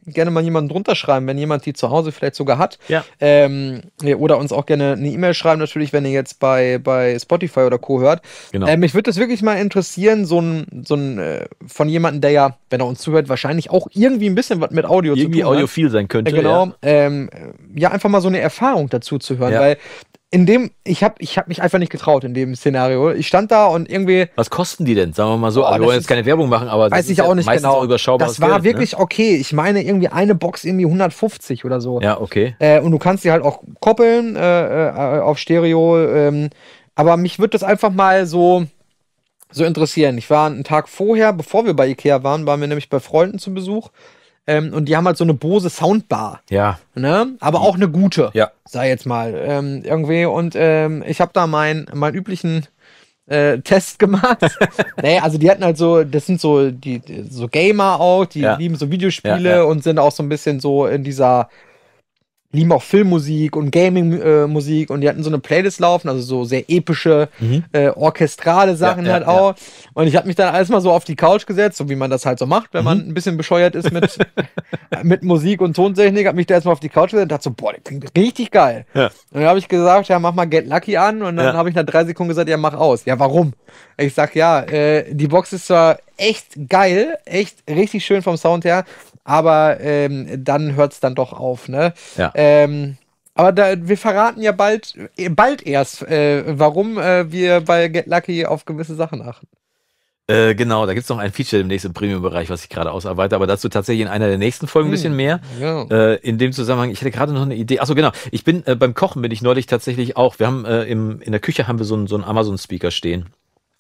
gerne mal jemanden drunter schreiben, wenn jemand die zu Hause vielleicht sogar hat. Ja. Ähm, oder uns auch gerne eine E-Mail schreiben, natürlich, wenn ihr jetzt bei, bei Spotify oder Co. hört. Genau. Äh, mich würde das wirklich mal interessieren, so ein, so ein äh, von jemandem, der ja, wenn er uns zuhört, wahrscheinlich auch irgendwie ein bisschen was mit Audio irgendwie zu tun hat. Irgendwie audiophil sein könnte. Äh, genau. Ja. Ähm, ja. einfach mal so eine Erfahrung dazu zu hören, ja. weil in dem, ich habe ich hab mich einfach nicht getraut in dem Szenario. Ich stand da und irgendwie. Was kosten die denn? Sagen wir mal so. Oh, wir wollen jetzt keine Werbung machen, aber. Weiß ich auch nicht genau. Auch das war Geld, ne? wirklich ne? okay. Ich meine, irgendwie eine Box irgendwie 150 oder so. Ja, okay. Äh, und du kannst die halt auch koppeln äh, äh, auf Stereo. Ähm, aber mich würde das einfach mal so, so interessieren. Ich war einen Tag vorher, bevor wir bei Ikea waren, waren wir nämlich bei Freunden zu Besuch. Ähm, und die haben halt so eine Bose Soundbar. Ja. Ne? Aber auch eine gute. Ja. Sei jetzt mal. Ähm, irgendwie. Und ähm, ich habe da meinen üblichen äh, Test gemacht. nee, also die hatten halt so, das sind so die so Gamer auch, die ja. lieben so Videospiele ja, ja. und sind auch so ein bisschen so in dieser lieben auch Filmmusik und Gaming-Musik äh, und die hatten so eine Playlist laufen, also so sehr epische, mhm. äh, orchestrale Sachen ja, ja, halt auch. Ja. Und ich habe mich dann erstmal so auf die Couch gesetzt, so wie man das halt so macht, wenn mhm. man ein bisschen bescheuert ist mit, mit Musik und Tontechnik, habe mich da erstmal auf die Couch gesetzt und dachte so, boah, das klingt richtig geil. Ja. Und dann habe ich gesagt, ja, mach mal Get Lucky an und dann habe ich nach drei Sekunden gesagt, ja, mach aus. Ja, warum? Ich sag, ja, äh, die Box ist zwar echt geil, echt richtig schön vom Sound her, aber ähm, dann hört es dann doch auf, ne? Ja. Ähm, aber da, wir verraten ja bald, bald erst, äh, warum äh, wir bei Get Lucky auf gewisse Sachen achten. Äh, genau, da gibt es noch ein Feature im nächsten Premium-Bereich, was ich gerade ausarbeite, aber dazu tatsächlich in einer der nächsten Folgen ein hm, bisschen mehr. Ja. Äh, in dem Zusammenhang, ich hätte gerade noch eine Idee. Achso, genau. Ich bin äh, beim Kochen bin ich neulich tatsächlich auch. Wir haben im, in der Küche haben wir so einen, so einen Amazon-Speaker stehen.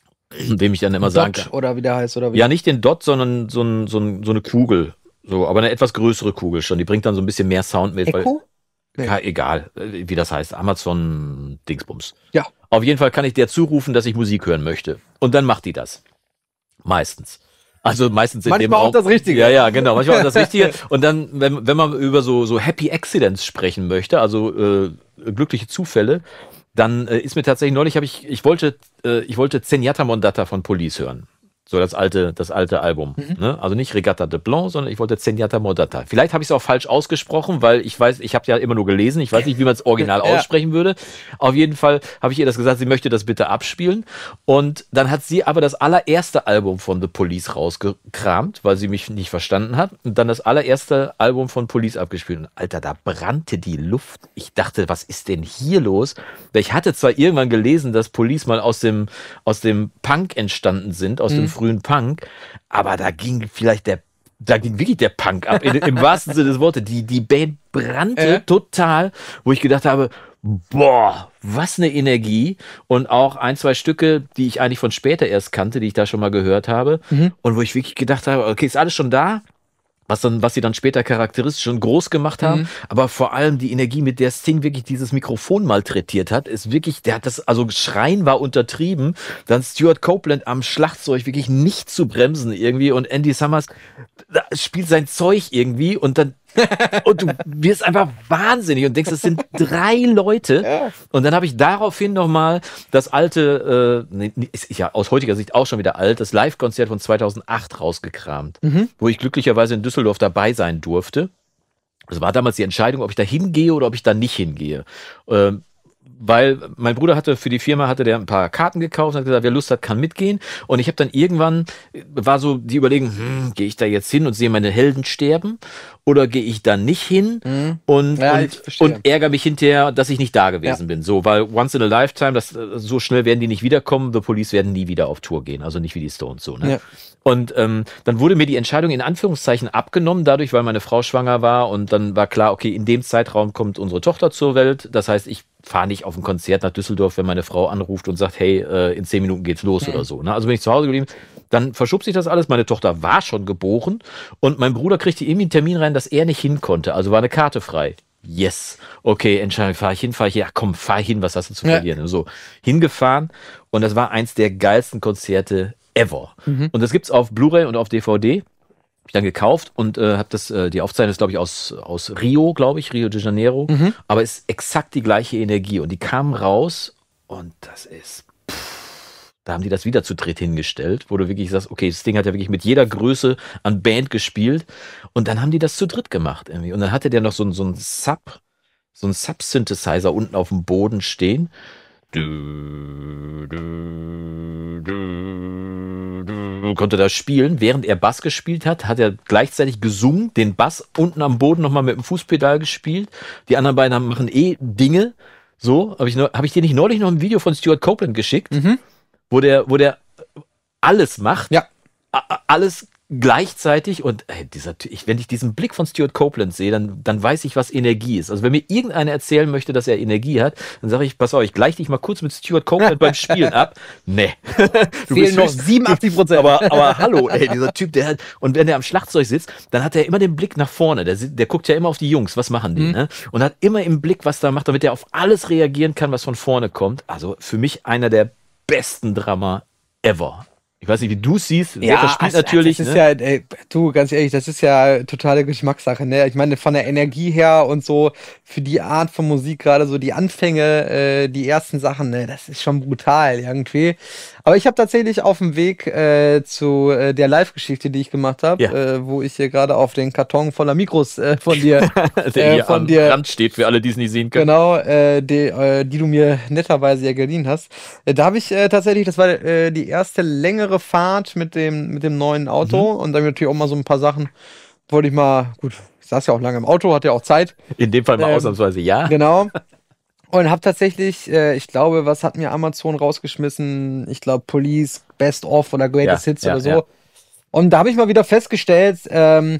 Dem ich dann immer Dodge Oder wie der heißt, oder wie? Ja, nicht den Dot, sondern so, ein, so, ein, so eine Kugel. So, aber eine etwas größere Kugel schon. Die bringt dann so ein bisschen mehr Sound mit. Echo? Weil, nee. Egal, äh, wie das heißt. Amazon Dingsbums. Ja. Auf jeden Fall kann ich der zurufen, dass ich Musik hören möchte. Und dann macht die das. Meistens. Also meistens in manchmal dem auch, auch das Richtige. Ja, ja, genau. Manchmal auch das Richtige. Und dann, wenn, wenn man über so, so Happy Accidents sprechen möchte, also äh, glückliche Zufälle, dann äh, ist mir tatsächlich neulich, hab ich, ich wollte, äh, ich wollte Zenyatta Mondata von Police hören. So das alte, das alte Album. Mhm. Ne? Also nicht Regatta de Blanc, sondern ich wollte Zenyatta Modata. Vielleicht habe ich es auch falsch ausgesprochen, weil ich weiß, ich habe ja immer nur gelesen, ich weiß nicht, wie man es original ja. aussprechen würde. Auf jeden Fall habe ich ihr das gesagt, sie möchte das bitte abspielen. Und dann hat sie aber das allererste Album von The Police rausgekramt, weil sie mich nicht verstanden hat. Und dann das allererste Album von Police abgespielt. Und Alter, da brannte die Luft. Ich dachte, was ist denn hier los? Ich hatte zwar irgendwann gelesen, dass Police mal aus dem, aus dem Punk entstanden sind, aus mhm. dem frühen Punk, aber da ging vielleicht der da ging wirklich der Punk ab, in, im wahrsten Sinne des Wortes. Die, die Band brannte äh? total, wo ich gedacht habe, boah, was eine Energie. Und auch ein, zwei Stücke, die ich eigentlich von später erst kannte, die ich da schon mal gehört habe. Mhm. Und wo ich wirklich gedacht habe, okay, ist alles schon da, was, dann, was sie dann später charakteristisch und groß gemacht haben. Mhm. Aber vor allem die Energie, mit der Sting wirklich dieses Mikrofon malträtiert hat, ist wirklich, der hat das, also Schreien war untertrieben. Dann Stuart Copeland am Schlagzeug wirklich nicht zu bremsen irgendwie und Andy Summers spielt sein Zeug irgendwie und dann und du wirst einfach wahnsinnig und denkst, es sind drei Leute. Ja. Und dann habe ich daraufhin nochmal das alte, äh, nee, ist ja aus heutiger Sicht auch schon wieder alt, das Live-Konzert von 2008 rausgekramt, mhm. wo ich glücklicherweise in Düsseldorf dabei sein durfte. Es war damals die Entscheidung, ob ich da hingehe oder ob ich da nicht hingehe. Ähm, weil mein Bruder hatte für die Firma hatte der ein paar Karten gekauft und hat gesagt, wer Lust hat, kann mitgehen. Und ich habe dann irgendwann war so die Überlegung, hm, gehe ich da jetzt hin und sehe meine Helden sterben oder gehe ich da nicht hin mhm. und, ja, und, und, ärgere mich hinterher, dass ich nicht da gewesen ja. bin. So, weil once in a lifetime, das so schnell werden die nicht wiederkommen. The Police werden nie wieder auf Tour gehen, also nicht wie die Stones so. Ne? Ja. Und ähm, dann wurde mir die Entscheidung in Anführungszeichen abgenommen, dadurch, weil meine Frau schwanger war und dann war klar, okay, in dem Zeitraum kommt unsere Tochter zur Welt. Das heißt, ich fahre nicht auf ein Konzert nach Düsseldorf, wenn meine Frau anruft und sagt, hey, äh, in zehn Minuten geht's los okay. Hm. oder so. Ne? Also bin ich zu Hause geblieben, dann verschub sich das alles. Meine Tochter war schon geboren und mein Bruder kriegte irgendwie einen Termin rein, dass er nicht hin konnte. Also war eine Karte frei. Yes. Okay, Entscheidung, fahre ich hin, fahre ich hin. Ja, komm, fahr hin, was hast du zu verlieren? Ja. So, hingefahren und das war eins der geilsten Konzerte ever. Mhm. Und das gibt's auf Blu-ray und auf DVD ich dann gekauft und äh, habe das, äh, die Aufzeichnung ist, glaube ich, aus, aus Rio, glaube ich, Rio de Janeiro. Mhm. Aber ist exakt die gleiche Energie. Und die kam raus und das ist. da haben die das wieder zu dritt hingestellt, wo du wirklich sagst, okay, das Ding hat ja wirklich mit jeder Größe an Band gespielt. Und dann haben die das zu dritt gemacht irgendwie. Und dann hatte der noch so, so einen Sub, so einen Sub-Synthesizer unten auf dem Boden stehen du, du, du, konnte das spielen. Während er Bass gespielt hat, hat er gleichzeitig gesungen, den Bass unten am Boden nochmal mit dem Fußpedal gespielt. Die anderen beiden machen eh Dinge. So, habe ich, hab ich dir nicht neulich noch ein Video von Stuart Copeland geschickt, mhm. wo, der, wo der alles macht. Ja. Alles gleichzeitig, und ey, äh, dieser, ich, wenn ich diesen Blick von Stuart Copeland sehe, dann, dann weiß ich, was Energie ist. Also wenn mir irgendeiner erzählen möchte, dass er Energie hat, dann sage ich, pass auf, ich gleiche dich mal kurz mit Stuart Copeland beim Spielen ab. Nee. du Fehlen noch 87 Prozent. Aber, aber hallo, ey, dieser Typ, der hat, und wenn er am Schlagzeug sitzt, dann hat er immer den Blick nach vorne. Der, der guckt ja immer auf die Jungs, was machen die, mhm. ne? Und hat immer im Blick, was da macht, damit er auf alles reagieren kann, was von vorne kommt. Also für mich einer der besten Drama ever. Ich weiß nicht, wie du siehst. Ja, verspielt also, natürlich. Das ist ne? ja, ey, du, ganz ehrlich, das ist ja totale Geschmackssache. Ne? Ich meine, von der Energie her und so, für die Art von Musik, gerade so die Anfänge, äh, die ersten Sachen, ne, das ist schon brutal irgendwie. Aber ich habe tatsächlich auf dem Weg äh, zu äh, der Live-Geschichte, die ich gemacht habe, ja. äh, wo ich hier gerade auf den Karton voller Mikros äh, von dir, äh, der hier von am dir, Rand steht, für alle, die es nicht sehen können. Genau, äh, die, die, du mir netterweise ja geliehen hast. da habe ich tatsächlich, das war die erste längere Fahrt mit dem, mit dem neuen Auto mhm. und dann natürlich auch mal so ein paar Sachen wollte ich mal, gut, ich saß ja auch lange im Auto, hatte ja auch Zeit. In dem Fall mal ähm, ausnahmsweise, ja. Genau. Und habe tatsächlich, äh, ich glaube, was hat mir Amazon rausgeschmissen? Ich glaube, Police, Best of oder Greatest ja, Hits ja, oder so. Ja. Und da habe ich mal wieder festgestellt, ähm,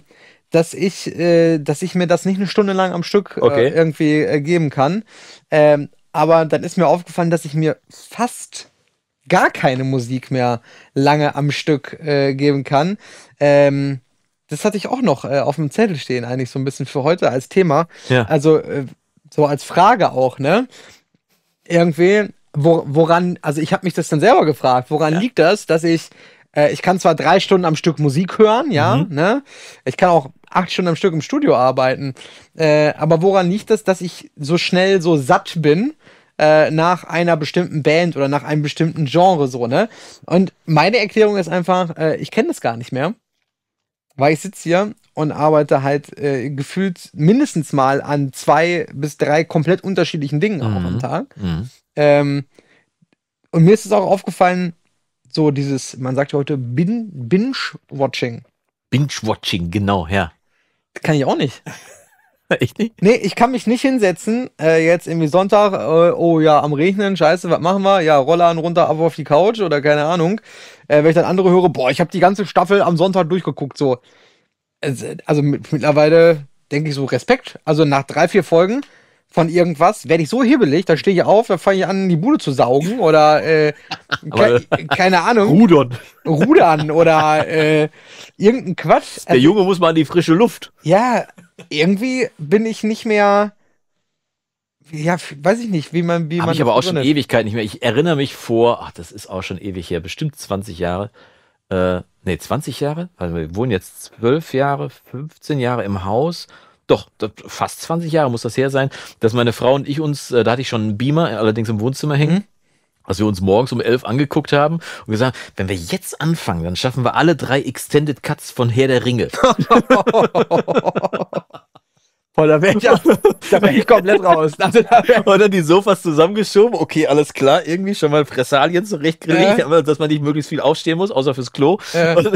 dass ich, äh, dass ich mir das nicht eine Stunde lang am Stück äh, okay. äh, irgendwie geben kann. Ähm, aber dann ist mir aufgefallen, dass ich mir fast gar keine Musik mehr lange am Stück äh, geben kann. Ähm, das hatte ich auch noch äh, auf dem Zettel stehen, eigentlich so ein bisschen für heute als Thema. Ja. Also, äh, so als Frage auch, ne? Irgendwie, wo, woran, also ich habe mich das dann selber gefragt, woran ja. liegt das, dass ich, äh, ich kann zwar drei Stunden am Stück Musik hören, ja, mhm. ne? Ich kann auch acht Stunden am Stück im Studio arbeiten, äh, aber woran liegt das, dass ich so schnell so satt bin? Äh, nach einer bestimmten Band oder nach einem bestimmten Genre so, ne? Und meine Erklärung ist einfach, äh, ich kenne das gar nicht mehr weil ich sitze hier und arbeite halt äh, gefühlt mindestens mal an zwei bis drei komplett unterschiedlichen Dingen mhm. auch am mhm. Tag. Mhm. Ähm, und mir ist es auch aufgefallen, so dieses, man sagt ja heute Bin Binge-Watching. Binge-Watching, genau, ja. Kann ich auch nicht. Echt nicht? Nee, ich kann mich nicht hinsetzen, äh, jetzt irgendwie Sonntag, äh, oh ja, am Regnen, scheiße, was machen wir? Ja, Rollern runter, ab auf die Couch oder keine Ahnung. Äh, wenn ich dann andere höre, boah, ich habe die ganze Staffel am Sonntag durchgeguckt, so. Also mit, mittlerweile denke ich so Respekt. Also nach drei, vier Folgen von irgendwas werde ich so hebelig, dann stehe ich auf, dann fange ich an, die Bude zu saugen oder äh, ke äh, keine Ahnung. Rudern. Rudern oder äh, irgendein Quatsch. Der also Junge muss mal in die frische Luft. Ja, irgendwie bin ich nicht mehr. Ja, weiß ich nicht, wie man, wie Hab man. Ich aber auch erinnert. schon Ewigkeit nicht mehr. Ich erinnere mich vor, ach, das ist auch schon ewig her, bestimmt 20 Jahre. Äh, nee, 20 Jahre? Also wir wohnen jetzt 12 Jahre, 15 Jahre im Haus doch, fast 20 Jahre muss das her sein, dass meine Frau und ich uns, äh, da hatte ich schon einen Beamer, allerdings im Wohnzimmer hängen. Mhm was wir uns morgens um elf angeguckt haben und gesagt, wenn wir jetzt anfangen, dann schaffen wir alle drei Extended Cuts von Herr der Ringe. Boah, da wäre ich, da wär ich komplett raus. Also, da Oder die Sofas zusammengeschoben. Okay, alles klar. Irgendwie schon mal Fressalien zurechtgelegt, äh. dass man nicht möglichst viel aufstehen muss, außer fürs Klo. Äh. Und,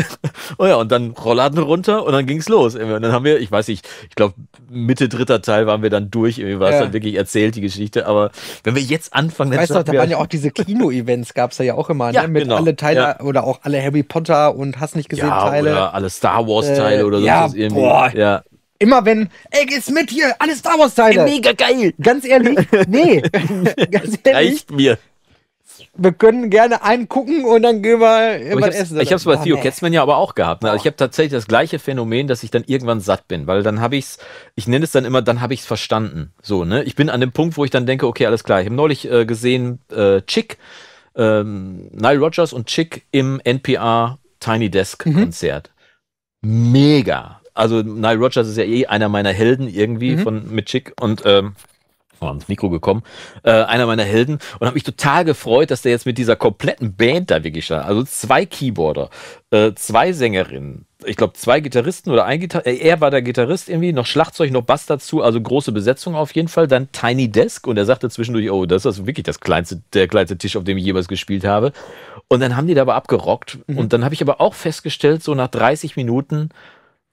oh ja, und dann Rollladen runter und dann ging's los. Und dann haben wir, ich weiß nicht, ich glaube, Mitte dritter Teil waren wir dann durch. Irgendwie war es äh. dann wirklich erzählt, die Geschichte. Aber wenn wir jetzt anfangen, dann. Weißt du, da waren ja auch diese Kino-Events, gab's da ja auch immer, ne? Mit genau. alle Teile ja. oder auch alle Harry Potter und hast nicht gesehen ja, Teile. Oder alle Star Wars-Teile äh, oder so. Ja, boah. Ja, Immer wenn, ey, gehst mit hier, alles Star Wars Teile. Mega geil. Ganz ehrlich, nee. ganz ehrlich, Reicht mir. Wir können gerne einen gucken und dann gehen wir irgendwann essen. Ich habe es bei Theo ah, Katzmann ja aber auch gehabt. Ne? Also ich habe tatsächlich das gleiche Phänomen, dass ich dann irgendwann satt bin, weil dann habe ich's, ich nenne es dann immer, dann habe ich's verstanden. So, ne? Ich bin an dem Punkt, wo ich dann denke, okay, alles klar. Ich habe neulich äh, gesehen, äh, Chick, ähm, Nile Rogers und Chick im NPR Tiny Desk mhm. Konzert. Mhm. Mega also Nile Rogers ist ja eh einer meiner Helden irgendwie mhm. von mit Chick und ähm, oh, ans Mikro gekommen, äh, einer meiner Helden und habe mich total gefreut, dass der jetzt mit dieser kompletten Band da wirklich stand. Also zwei Keyboarder, äh, zwei Sängerinnen, ich glaube zwei Gitarristen oder ein Gitar äh, er war der Gitarrist irgendwie, noch Schlagzeug, noch Bass dazu, also große Besetzung auf jeden Fall, dann Tiny Desk und er sagte zwischendurch, oh, das ist wirklich das kleinste, der kleinste Tisch, auf dem ich jemals gespielt habe. Und dann haben die da aber abgerockt mhm. und dann habe ich aber auch festgestellt, so nach 30 Minuten,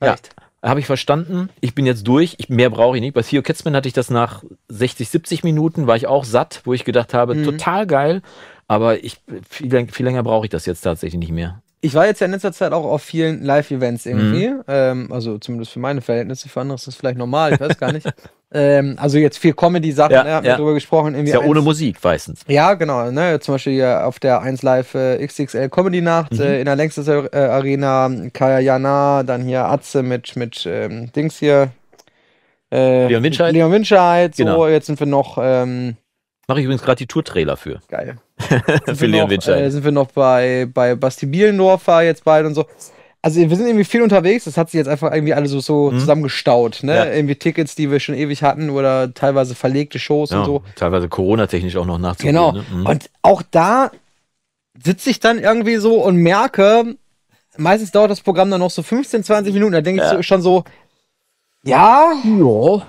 Reicht. Ja, habe ich verstanden. Ich bin jetzt durch. Ich, mehr brauche ich nicht. Bei Theo Ketzmann hatte ich das nach 60, 70 Minuten, war ich auch satt, wo ich gedacht habe, mhm. total geil. Aber ich, viel, viel länger brauche ich das jetzt tatsächlich nicht mehr ich war jetzt ja in letzter Zeit auch auf vielen Live-Events mhm. irgendwie. Mhm. Ähm, also zumindest für meine Verhältnisse. Für andere ist das vielleicht normal, ich weiß gar nicht. ähm, also jetzt viel Comedy-Sachen, ja, ne, haben ja. wir gesprochen. Irgendwie ist ja eins. ohne Musik meistens. Ja, genau. Ne? Zum Beispiel hier auf der 1 Live äh, XXL Comedy-Nacht mhm. äh, in der Längstes äh, Arena, Kaya Jana, dann hier Atze mit, mit ähm, Dings hier. Äh, Leon Winscheid. Leon Winscheid. So, genau. jetzt sind wir noch... Ähm, Mache ich übrigens gerade die Tour-Trailer für. Geil. für Leon Winscheid. Äh, sind wir noch bei, bei Basti Bielendorfer jetzt bald und so. Also wir sind irgendwie viel unterwegs, das hat sich jetzt einfach irgendwie alles so, so mhm. zusammengestaut, ne? Ja. Irgendwie Tickets, die wir schon ewig hatten oder teilweise verlegte Shows ja, und so. Teilweise Corona-technisch auch noch nachzuholen. Genau. Ne? Mhm. Und auch da sitze ich dann irgendwie so und merke, meistens dauert das Programm dann noch so 15, 20 Minuten, da denke ja. ich so, schon so, ja, ja,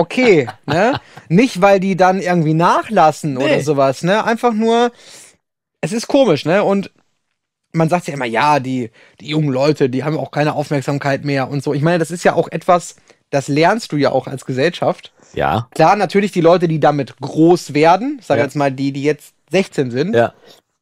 okay, ne? Nicht, weil die dann irgendwie nachlassen nee. oder sowas, ne? Einfach nur, es ist komisch, ne? Und man sagt ja immer, ja, die, die jungen Leute, die haben auch keine Aufmerksamkeit mehr und so. Ich meine, das ist ja auch etwas, das lernst du ja auch als Gesellschaft. Ja. Klar, natürlich die Leute, die damit groß werden, ich sage ja. jetzt mal die, die jetzt 16 sind, ja.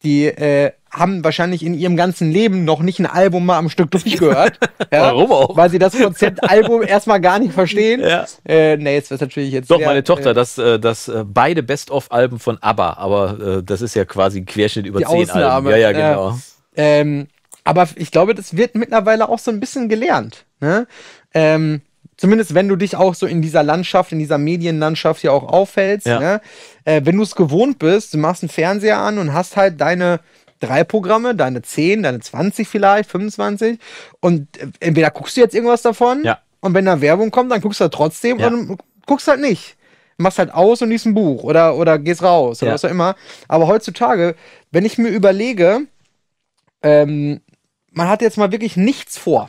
die äh, haben wahrscheinlich in ihrem ganzen Leben noch nicht ein Album mal am Stück durchgehört. ja, Warum auch? Weil sie das Konzept Album erstmal gar nicht verstehen. Ja. Äh, nee, jetzt ist natürlich jetzt. Doch, sehr, meine Tochter, äh, das, äh, das äh, beide Best-of-Alben von ABBA, aber äh, das ist ja quasi ein Querschnitt über zehn Alben. Ja, ja, äh, genau. Äh, ähm, aber ich glaube, das wird mittlerweile auch so ein bisschen gelernt. Ne? Ähm, zumindest wenn du dich auch so in dieser Landschaft, in dieser Medienlandschaft hier auch auffällst. Ja. Ne? Äh, wenn du es gewohnt bist, du machst einen Fernseher an und hast halt deine drei Programme, deine 10, deine 20 vielleicht, 25. Und äh, entweder guckst du jetzt irgendwas davon ja. und wenn da Werbung kommt, dann guckst du halt trotzdem ja. und guckst halt nicht. Machst halt aus und liest ein Buch oder, oder gehst raus oder ja. was auch immer. Aber heutzutage, wenn ich mir überlege, ähm, man hat jetzt mal wirklich nichts vor.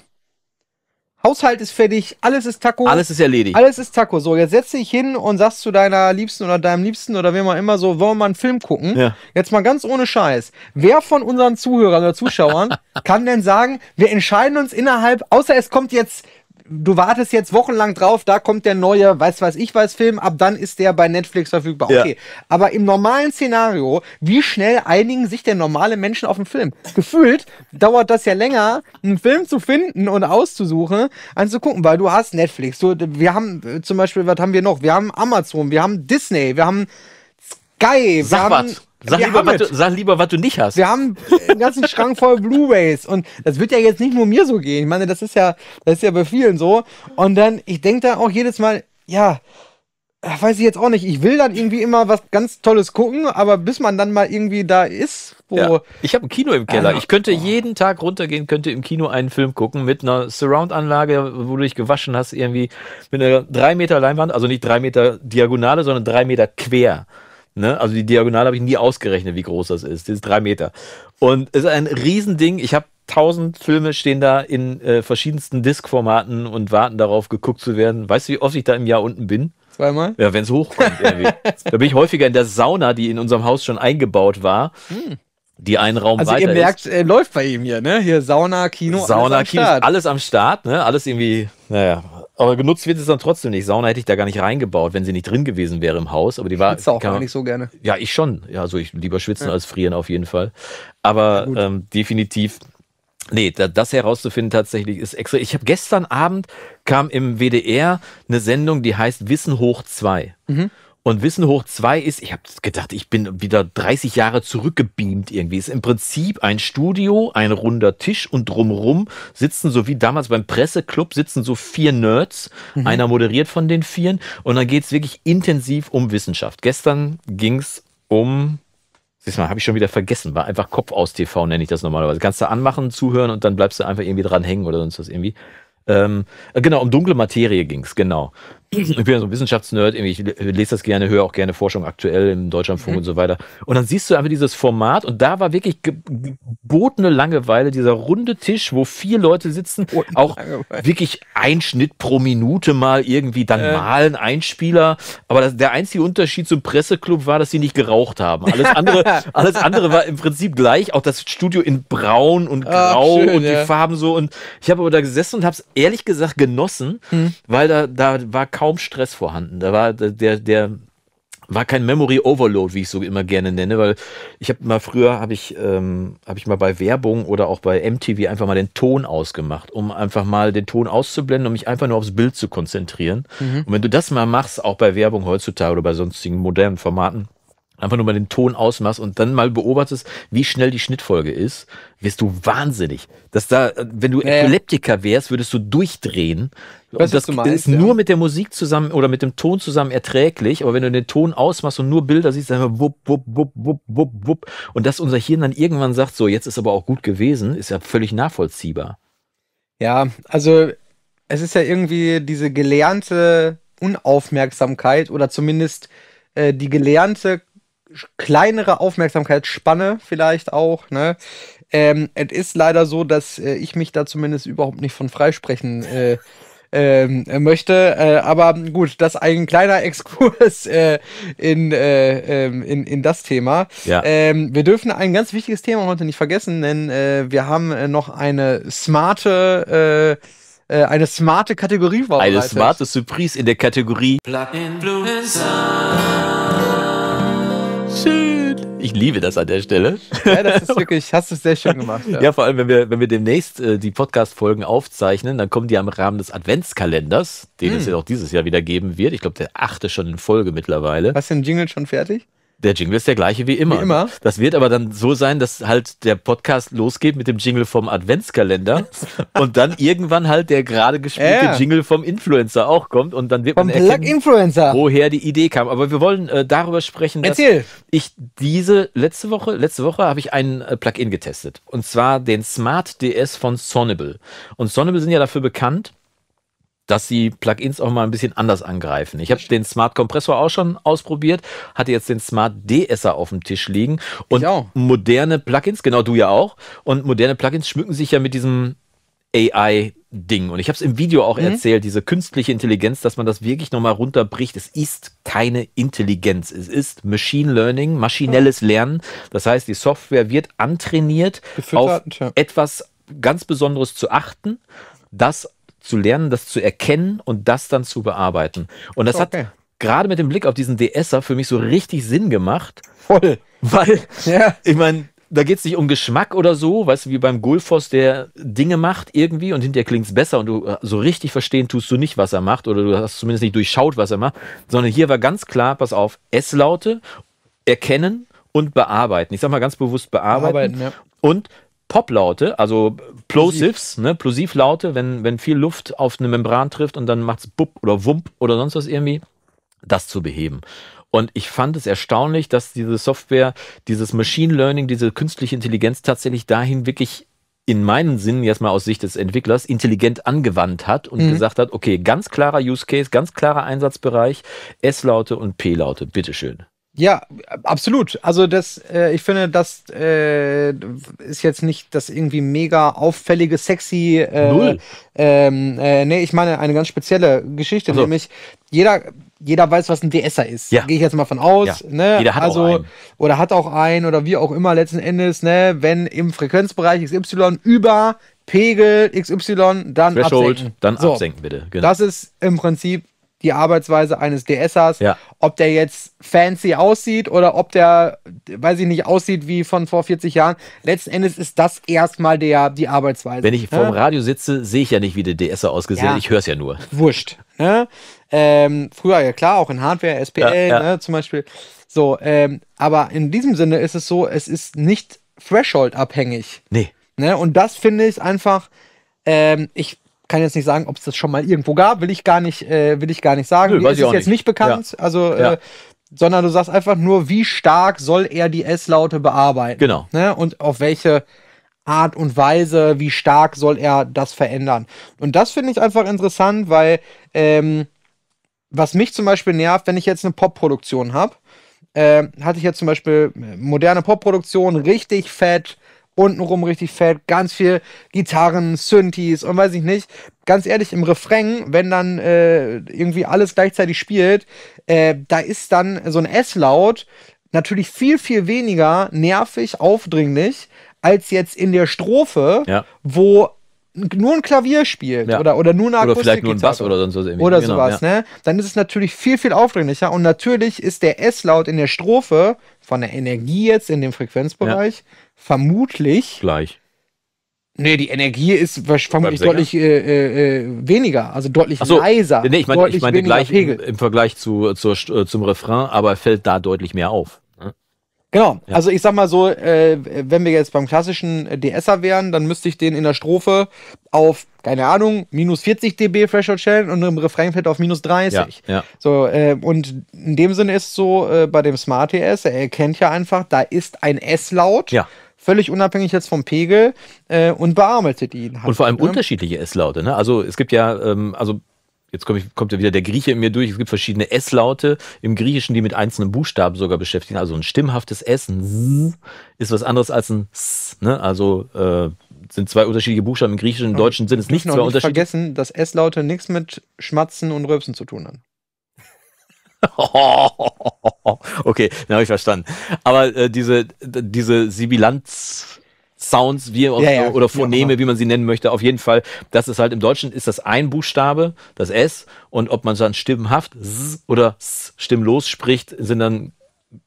Haushalt ist fertig, alles ist Taco. Alles ist erledigt. Alles ist Taco. So, jetzt setz dich hin und sagst zu deiner Liebsten oder deinem Liebsten oder wem auch immer so, wollen wir mal einen Film gucken? Ja. Jetzt mal ganz ohne Scheiß. Wer von unseren Zuhörern oder Zuschauern kann denn sagen, wir entscheiden uns innerhalb, außer es kommt jetzt du wartest jetzt wochenlang drauf, da kommt der neue, weiß was ich weiß Film, ab dann ist der bei Netflix verfügbar. Okay. Ja. Aber im normalen Szenario, wie schnell einigen sich denn normale Menschen auf einen Film? Gefühlt dauert das ja länger, einen Film zu finden und auszusuchen, anzugucken, weil du hast Netflix. Du, wir haben äh, zum Beispiel, was haben wir noch? Wir haben Amazon, wir haben Disney, wir haben Sky, Sag wir was. Sag lieber, was du, sag lieber, was du nicht hast. Wir haben einen ganzen Schrank voll Blu-rays und das wird ja jetzt nicht nur mir so gehen. Ich meine, das ist ja, das ist ja bei vielen so. Und dann, ich denke da auch jedes Mal, ja, äh, weiß ich jetzt auch nicht. Ich will dann irgendwie immer was ganz Tolles gucken, aber bis man dann mal irgendwie da ist, wo. Ja, ich habe ein Kino im Keller. Äh, ich könnte oh. jeden Tag runtergehen, könnte im Kino einen Film gucken mit einer Surround-Anlage, wo du dich gewaschen hast, irgendwie mit einer 3 Meter Leinwand, also nicht 3 Meter Diagonale, sondern 3 Meter quer. Ne? Also die Diagonale habe ich nie ausgerechnet, wie groß das ist. Das ist drei Meter. Und es ist ein Riesending. Ich habe tausend Filme stehen da in äh, verschiedensten Diskformaten und warten darauf, geguckt zu werden. Weißt du, wie oft ich da im Jahr unten bin? Zweimal? Ja, wenn es hochkommt irgendwie. da bin ich häufiger in der Sauna, die in unserem Haus schon eingebaut war. Hm. Die einen Raum also weiter. Also, ihr merkt, äh, läuft bei ihm hier, ne? Hier Sauna, Kino, Sauna, alles am Kino, Start. alles am Start, ne? Alles irgendwie, naja, aber genutzt wird es dann trotzdem nicht. Sauna hätte ich da gar nicht reingebaut, wenn sie nicht drin gewesen wäre im Haus. Aber die war. Ich auch gar nicht so gerne. Ja, ich schon. Ja, also ich lieber schwitzen ja. als frieren auf jeden Fall. Aber ähm, definitiv. Nee, da, das herauszufinden tatsächlich ist extra. Ich habe gestern Abend kam im WDR eine Sendung, die heißt Wissen hoch 2. Mhm. Und Wissen hoch zwei ist, ich habe gedacht, ich bin wieder 30 Jahre zurückgebeamt irgendwie. Ist im Prinzip ein Studio, ein runder Tisch und drumrum sitzen, so wie damals beim Presseclub, sitzen so vier Nerds. Mhm. Einer moderiert von den Vieren. Und dann geht es wirklich intensiv um Wissenschaft. Gestern ging es um Siehst mal, habe ich schon wieder vergessen. War einfach Kopf aus TV, nenne ich das normalerweise. Kannst du anmachen, zuhören und dann bleibst du einfach irgendwie dran hängen oder sonst was irgendwie. Ähm, äh, genau, um dunkle Materie ging es, genau ich bin ja so ein Wissenschaftsnerd, ich lese das gerne, höre auch gerne Forschung aktuell im Deutschlandfunk mhm. und so weiter. Und dann siehst du einfach dieses Format und da war wirklich gebotene Langeweile, dieser runde Tisch, wo vier Leute sitzen, auch Langeweile. wirklich ein Schnitt pro Minute mal irgendwie, dann äh. malen ein Spieler. Aber das, der einzige Unterschied zum Presseclub war, dass sie nicht geraucht haben. Alles andere, alles andere war im Prinzip gleich, auch das Studio in braun und grau Ach, schön, und die Farben so. Und ich habe aber da gesessen und habe es ehrlich gesagt genossen, mhm. weil da, da war kaum kaum Stress vorhanden. Da war der, der war kein Memory Overload, wie ich so immer gerne nenne, weil ich habe mal früher habe ich ähm, habe ich mal bei Werbung oder auch bei MTV einfach mal den Ton ausgemacht, um einfach mal den Ton auszublenden, um mich einfach nur aufs Bild zu konzentrieren. Mhm. Und wenn du das mal machst, auch bei Werbung heutzutage oder bei sonstigen modernen Formaten, einfach nur mal den Ton ausmachst und dann mal beobachtest, wie schnell die Schnittfolge ist, wirst du wahnsinnig. Dass da, äh, wenn du äh. Epileptiker wärst, würdest du durchdrehen, Weißt, das, meinst, ist ja. nur mit der Musik zusammen oder mit dem Ton zusammen erträglich, aber wenn du den Ton ausmachst und nur Bilder siehst, dann wupp, wupp, wupp, wupp, wupp, wupp. Und dass unser Hirn dann irgendwann sagt, so, jetzt ist aber auch gut gewesen, ist ja völlig nachvollziehbar. Ja, also es ist ja irgendwie diese gelernte Unaufmerksamkeit oder zumindest äh, die gelernte kleinere Aufmerksamkeitsspanne vielleicht auch, ne? Ähm, es ist leider so, dass äh, ich mich da zumindest überhaupt nicht von freisprechen äh, ähm, möchte. Äh, aber gut, das ein kleiner Exkurs äh, in, äh, ähm, in, in das Thema. Ja. Ähm, wir dürfen ein ganz wichtiges Thema heute nicht vergessen, denn äh, wir haben äh, noch eine smarte äh, eine smarte Kategorie vorbereitet. Eine smarte Surprise in der Kategorie Plug-in Blue Sun. Ich liebe das an der Stelle. Ja, das ist wirklich, hast du es sehr schön gemacht. Ja. ja, vor allem, wenn wir, wenn wir demnächst äh, die Podcast-Folgen aufzeichnen, dann kommen die am Rahmen des Adventskalenders, den hm. es mhm. ja auch dieses Jahr wieder geben wird. Ich glaube, der achte schon in Folge mittlerweile. Hast du den Jingle schon fertig? Der Jingle ist der gleiche wie immer. Wie ne? immer. Das wird aber dann so sein, dass halt der Podcast losgeht mit dem Jingle vom Adventskalender und dann irgendwann halt der gerade gespielte ja. Jingle vom Influencer auch kommt und dann wird vom man erkennen, Influencer. woher die Idee kam. Aber wir wollen äh, darüber sprechen, dass Erzähl. ich diese letzte Woche, letzte Woche habe ich einen äh, Plugin getestet und zwar den Smart DS von Sonnable. Und Sonnable sind ja dafür bekannt, dass sie Plugins auch mal ein bisschen anders angreifen. Ich habe den Smart Kompressor auch schon ausprobiert, hatte jetzt den Smart de auf dem Tisch liegen und moderne Plugins, genau du ja auch, und moderne Plugins schmücken sich ja mit diesem AI Ding. Und ich habe es im Video auch mhm. erzählt, diese künstliche Intelligenz, dass man das wirklich nochmal runterbricht. Es ist keine Intelligenz. Es ist Machine Learning, maschinelles Lernen. Das heißt, die Software wird antrainiert, auf etwas ganz Besonderes zu achten, das zu lernen, das zu erkennen und das dann zu bearbeiten. Und das okay. hat gerade mit dem Blick auf diesen DSer für mich so richtig Sinn gemacht. Voll. Weil, ja. ich meine, da geht es nicht um Geschmack oder so, weißt du, wie beim Gulfos, der Dinge macht irgendwie und hinterher klingt es besser und du äh, so richtig verstehen tust du nicht, was er macht oder du hast zumindest nicht durchschaut, was er macht, sondern hier war ganz klar, pass auf, S-Laute erkennen und bearbeiten. Ich sag mal ganz bewusst bearbeiten, bearbeiten ja. und Poplaute, also Plosives, ne, Plosivlaute, wenn, wenn viel Luft auf eine Membran trifft und dann macht's Bub oder Wump oder sonst was irgendwie, das zu beheben. Und ich fand es erstaunlich, dass diese Software, dieses Machine Learning, diese künstliche Intelligenz tatsächlich dahin wirklich in meinen Sinn jetzt mal aus Sicht des Entwicklers intelligent angewandt hat und mhm. gesagt hat, okay, ganz klarer Use Case, ganz klarer Einsatzbereich, S-Laute und P-Laute, bitteschön. Ja, absolut. Also das, äh, ich finde, das äh, ist jetzt nicht das irgendwie mega auffällige, sexy. Äh, Null. Ähm, äh, nee, ich meine eine ganz spezielle Geschichte, also. nämlich jeder, jeder weiß, was ein DSer ist. Ja. Gehe ich jetzt mal von aus. Ja. Ne? Jeder hat also, auch einen. Oder hat auch einen oder wie auch immer letzten Endes, ne, wenn im Frequenzbereich XY über Pegel XY, dann Threshold, absenken. dann so. absenken bitte. Genau. Das ist im Prinzip die Arbeitsweise eines DSers. Ja. Ob der jetzt fancy aussieht oder ob der, weiß ich nicht, aussieht wie von vor 40 Jahren. Letzten Endes ist das erstmal der, die Arbeitsweise. Wenn ich ne? vorm Radio sitze, sehe ich ja nicht, wie der DSer ausgesehen hat. Ja. Ich höre es ja nur. Wurscht. Ne? Ähm, früher ja klar, auch in Hardware, SPL ja, ja. Ne, zum Beispiel. So, ähm, aber in diesem Sinne ist es so, es ist nicht Threshold abhängig. Nee. Ne? Und das finde ich einfach, ähm, ich kann jetzt nicht sagen, ob es das schon mal irgendwo gab, will ich gar nicht, äh, will ich gar nicht sagen. Nö, weiß ist ich auch jetzt nicht, nicht bekannt, ja. also äh, ja. Äh, sondern du sagst einfach nur, wie stark soll er die S-Laute bearbeiten? Genau. Ne? Und auf welche Art und Weise, wie stark soll er das verändern? Und das finde ich einfach interessant, weil ähm, was mich zum Beispiel nervt, wenn ich jetzt eine Pop-Produktion habe, äh, hatte ich jetzt zum Beispiel äh, moderne Pop-Produktion, richtig fett, untenrum richtig fett, ganz viel Gitarren, Synthes und weiß ich nicht. Ganz ehrlich, im Refrain, wenn dann äh, irgendwie alles gleichzeitig spielt, äh, da ist dann so ein S-Laut natürlich viel, viel weniger nervig, aufdringlich, als jetzt in der Strophe, ja. wo nur ein Klavier spielt ja. oder, oder nur eine Akustik Oder vielleicht nur ein Bass oder sonst was irgendwie. Oder genau, sowas, ja. ne? Dann ist es natürlich viel, viel aufdringlicher und natürlich ist der S-Laut in der Strophe von der Energie jetzt in dem Frequenzbereich ja. vermutlich. Gleich. Nee, die Energie ist vermutlich deutlich äh, äh, äh, weniger, also deutlich so, leiser. Nee, ich meine ich mein, gleich im, im, Vergleich zu, zur, äh, zum Refrain, aber fällt da deutlich mehr auf. Genau, ja. also ich sag mal so, äh, wenn wir jetzt beim klassischen äh, DSer wären, dann müsste ich den in der Strophe auf, keine Ahnung, minus 40 dB Threshold stellen und im Refrain fällt auf minus 30. Ja, ja. So, äh, und in dem Sinne ist so, äh, bei dem Smart TS, er erkennt ja einfach, da ist ein S laut. Ja völlig unabhängig jetzt vom Pegel äh, und bearbeitet ihn. Halt, und vor allem ne? unterschiedliche S-Laute. Ne? Also es gibt ja, ähm, also jetzt komm ich, kommt ja wieder der Grieche in mir durch, es gibt verschiedene S-Laute im Griechischen, die mit einzelnen Buchstaben sogar beschäftigen. Also ein stimmhaftes S, ein S, ist was anderes als ein S. Ne? Also äh, sind zwei unterschiedliche Buchstaben. Im Griechischen und im Deutschen sind es nicht zwei unterschiedliche. vergessen, dass S-Laute nichts mit Schmatzen und Röpsen zu tun haben. okay, dann habe ich verstanden. Aber äh, diese, diese Sibilanz Sounds wie, ja, ja, oder Phoneme, ja, genau. wie man sie nennen möchte. Auf jeden Fall, das ist halt im Deutschen ist das ein Buchstabe, das S, und ob man dann stimmhaft oder stimmlos spricht, sind dann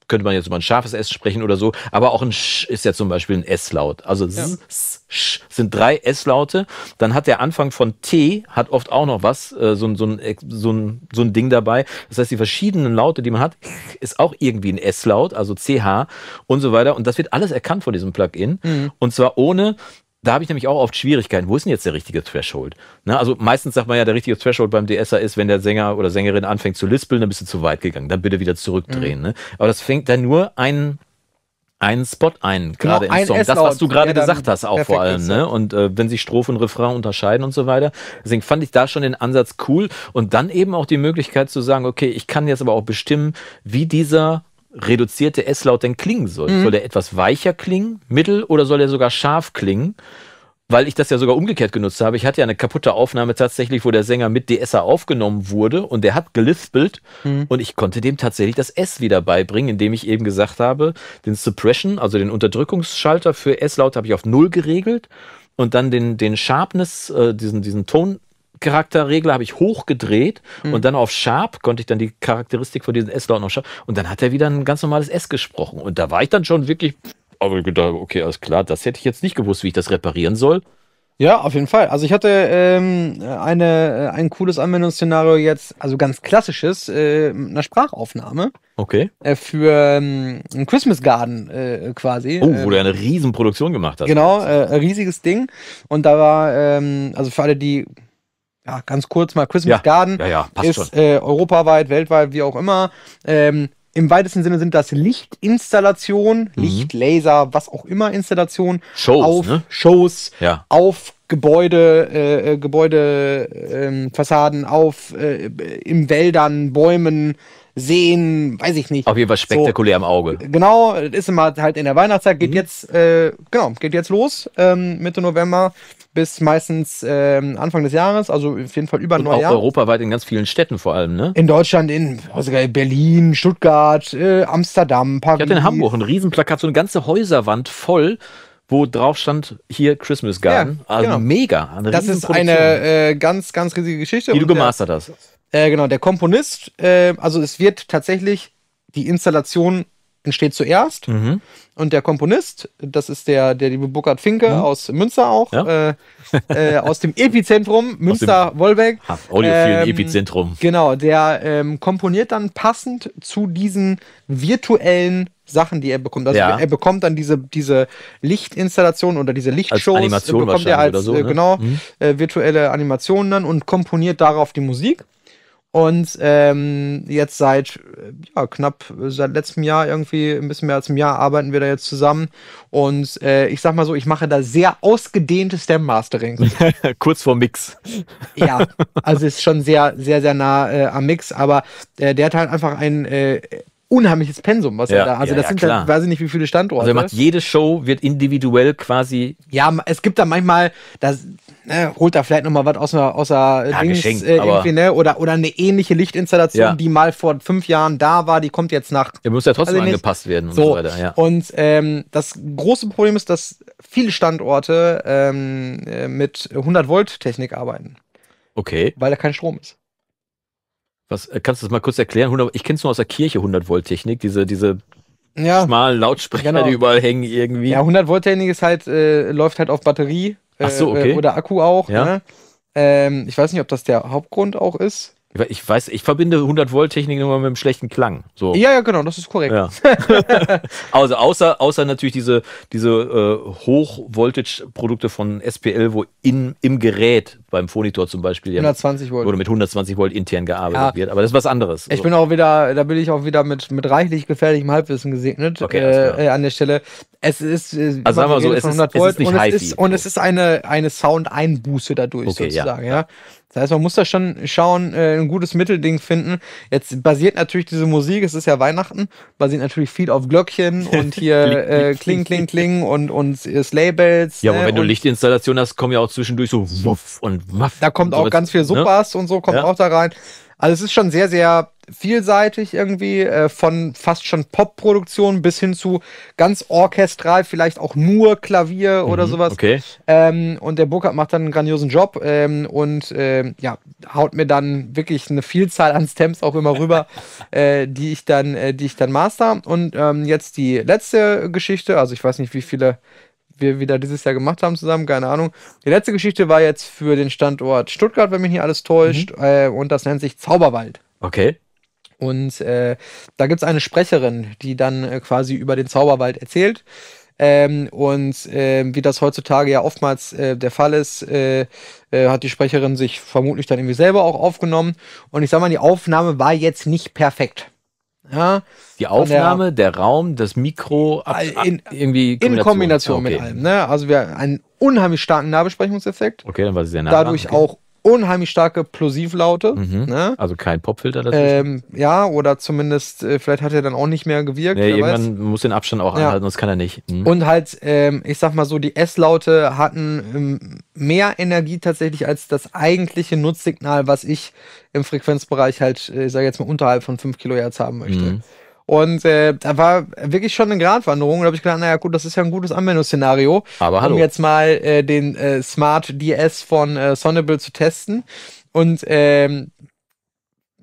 könnte man jetzt über ein scharfes S sprechen oder so, aber auch ein Sch ist ja zum Beispiel ein S-Laut. Also ja. S, Sch sind drei S-Laute. Dann hat der Anfang von T, hat oft auch noch was, äh, so, so, ein, so, ein, so ein Ding dabei. Das heißt, die verschiedenen Laute, die man hat, ist auch irgendwie ein S-Laut, also CH und so weiter. Und das wird alles erkannt von diesem Plugin. Mhm. Und zwar ohne, da habe ich nämlich auch oft Schwierigkeiten. Wo ist denn jetzt der richtige Threshold? Na, ne, also meistens sagt man ja, der richtige Threshold beim DSer ist, wenn der Sänger oder Sängerin anfängt zu lispeln, dann bist du zu weit gegangen. Dann bitte wieder zurückdrehen. Mhm. Ne? Aber das fängt dann nur ein einen Spot ein, gerade genau, im Song. Das, was du gerade gesagt hast, auch vor allem. Ne? Und äh, wenn sich Strophe und Refrain unterscheiden und so weiter. Deswegen fand ich da schon den Ansatz cool. Und dann eben auch die Möglichkeit zu sagen, okay, ich kann jetzt aber auch bestimmen, wie dieser reduzierte S-Laut denn klingen soll. Mhm. Soll der etwas weicher klingen, mittel oder soll er sogar scharf klingen? Weil ich das ja sogar umgekehrt genutzt habe. Ich hatte ja eine kaputte Aufnahme tatsächlich, wo der Sänger mit DSer aufgenommen wurde und der hat gelispelt mhm. und ich konnte dem tatsächlich das S wieder beibringen, indem ich eben gesagt habe, den Suppression, also den Unterdrückungsschalter für S-Laut habe ich auf Null geregelt und dann den, den Sharpness, äh, diesen, diesen Ton Charakterregler habe ich hochgedreht mhm. und hm. dann auf Sharp konnte ich dann die Charakteristik von diesem S-Laut noch schaffen. Und dann hat er wieder ein ganz normales S gesprochen. Und da war ich dann schon wirklich, aber ich gedacht, okay, alles klar, das hätte ich jetzt nicht gewusst, wie ich das reparieren soll. Ja, auf jeden Fall. Also ich hatte ähm, eine, äh, ein cooles Anwendungsszenario jetzt, also ganz klassisches, äh, einer Sprachaufnahme. Okay. Äh, für ähm, einen Christmas Garden äh, quasi. Oh, ähm, wo ähm, du eine Riesenproduktion gemacht hast. Genau, äh, riesiges Ding. Und da war, ähm, also für alle, die ja, ganz kurz mal, Christmas ja, Garden ja, ja, passt ist äh, europaweit, weltweit, wie auch immer. Ähm, Im weitesten Sinne sind das Lichtinstallationen, mhm. Licht, Laser, was auch immer Installationen Shows, auf ne? Shows, ja. auf Gebäude, äh, Gebäudefassaden, äh, ähm, auf äh, im Wäldern, Bäumen, Seen, weiß ich nicht. Auf jeden Fall spektakulär so, im Auge. Genau, ist immer halt in der Weihnachtszeit, geht mhm. jetzt, äh, genau, geht jetzt los, ähm, Mitte November bis meistens ähm, Anfang des Jahres, also auf jeden Fall über ein Neujahr. Auch europaweit in ganz vielen Städten vor allem, ne? In Deutschland, in also Berlin, Stuttgart, äh, Amsterdam, Paris. Ich hatte in Hamburg ein Riesenplakat, so eine ganze Häuserwand voll wo drauf stand hier Christmas Garden. Ja, also genau. mega. das ist eine äh, ganz, ganz riesige Geschichte. Die du äh, gemastert der, hast. Äh, genau, der Komponist, äh, also es wird tatsächlich die Installation entsteht zuerst. Mhm. Und der Komponist, das ist der, der liebe Burkhard Finke mhm. aus Münster auch, ja? äh, äh, aus dem Epizentrum Münster-Wolbeck. Audiophilen ähm, Epizentrum. Genau, der ähm, komponiert dann passend zu diesen virtuellen Sachen, die er bekommt. Also ja. er bekommt dann diese, diese Lichtinstallation oder diese Lichtshows. Als äh, Animation bekommt er als, so, äh, ne? genau, mhm. äh, virtuelle Animationen dann und komponiert darauf die Musik. Und ähm, jetzt seit ja, knapp seit letztem Jahr irgendwie ein bisschen mehr als einem Jahr arbeiten wir da jetzt zusammen. Und äh, ich sag mal so, ich mache da sehr ausgedehnte Stem-Mastering. Kurz vor Mix. ja, also ist schon sehr, sehr, sehr nah äh, am Mix, aber äh, der hat halt einfach äh, unheimliches Pensum, was ja, er da. Also ja, das ja, sind klar. dann, halt, weiß ich nicht, wie viele Standorte. Also er macht jede Show wird individuell quasi. Ja, es gibt da manchmal, das ne, holt er vielleicht nochmal was aus einer aus der ja, Dings, äh, irgendwie, ne? Oder oder eine ähnliche Lichtinstallation, die mal vor fünf Jahren da war, die kommt jetzt nach. Er muss ja trotzdem also angepasst werden und so, so weiter. Ja. Und ähm, das große Problem ist, dass viele Standorte ähm, äh, mit 100 Volt Technik arbeiten. Okay. Weil da kein Strom ist. Was, äh, kannst du das mal kurz erklären? 100, ich kenne es nur aus der Kirche, 100 Volt Technik, diese, diese ja, schmalen Lautsprecher, genau. die überall hängen irgendwie. Ja, 100 Volt Technik halt, äh, läuft halt auf Batterie äh, so, okay. oder Akku auch. Ja. Ne? Ähm, ich weiß nicht, ob das der Hauptgrund auch ist. Ich weiß, ich verbinde 100 Volt Technik immer mit einem schlechten Klang. So. Ja, ja, genau, das ist korrekt. Ja. also außer, außer natürlich diese, diese äh, Hoch-Voltage-Produkte von SPL, wo in, im Gerät beim Phonitor zum Beispiel 120 Volt. oder mit 120 Volt intern gearbeitet ja. wird. Aber das ist was anderes. Ich so. bin auch wieder, da bin ich auch wieder mit, mit reichlich gefährlichem Halbwissen gesegnet okay, äh, äh an der Stelle. Es ist äh, also sagen wir so, es ist, es ist, nicht und, es ist, und es ist eine eine Sound-Einbuße dadurch okay, sozusagen. Ja. ja. Das heißt, man muss da schon schauen, äh, ein gutes Mittelding finden. Jetzt basiert natürlich diese Musik, es ist ja Weihnachten, basiert natürlich viel auf Glöckchen und hier äh, Kling, Kling, Kling und, und Labels. Ja, aber ne, wenn du Lichtinstallation hast, kommen ja auch zwischendurch so Wuff und Waff. Da kommt auch so ganz viel ne? Suppas ne? und so, kommt ja. auch da rein. Also es ist schon sehr, sehr vielseitig irgendwie, äh, von fast schon Pop-Produktion bis hin zu ganz orchestral, vielleicht auch nur Klavier mhm, oder sowas. Okay. Ähm, und der Burkhardt macht dann einen grandiosen Job ähm, und äh, ja, haut mir dann wirklich eine Vielzahl an Stems auch immer rüber, äh, die ich dann, äh, die ich dann master. Und ähm, jetzt die letzte Geschichte, also ich weiß nicht, wie viele wir wieder dieses Jahr gemacht haben zusammen, keine Ahnung. Die letzte Geschichte war jetzt für den Standort Stuttgart, wenn mich nicht alles täuscht, mhm. äh, und das nennt sich Zauberwald. Okay. Und äh, da gibt es eine Sprecherin, die dann äh, quasi über den Zauberwald erzählt. Ähm, und äh, wie das heutzutage ja oftmals äh, der Fall ist, äh, äh, hat die Sprecherin sich vermutlich dann irgendwie selber auch aufgenommen. Und ich sag mal, die Aufnahme war jetzt nicht perfekt. Ja, die Aufnahme, der, der, Raum, das Mikro, ab, ab, in, irgendwie Kombination. in Kombination okay. mit allem. Ne? Also wir einen unheimlich starken Nahbesprechungseffekt. Okay, dann war sie sehr nah Dadurch okay. auch unheimlich starke Plosivlaute. Mhm. Ne? Also kein Popfilter dazwischen. Ähm, ja, oder zumindest, äh, vielleicht hat er dann auch nicht mehr gewirkt. Nee, irgendwann weiß. muss den Abstand auch anhalten, ja. sonst kann er nicht. Mhm. Und halt, ähm, ich sag mal so, die S-Laute hatten ähm, mehr Energie tatsächlich als das eigentliche Nutzsignal, was ich im Frequenzbereich halt, äh, ich sage jetzt mal, unterhalb von 5 Kilohertz haben möchte. Mhm. Und äh, da war wirklich schon eine Gratwanderung. Und da habe ich gedacht, naja gut, das ist ja ein gutes Anwendungsszenario, Aber hallo. um jetzt mal äh, den äh, Smart DS von äh, Sonable zu testen. Und ähm,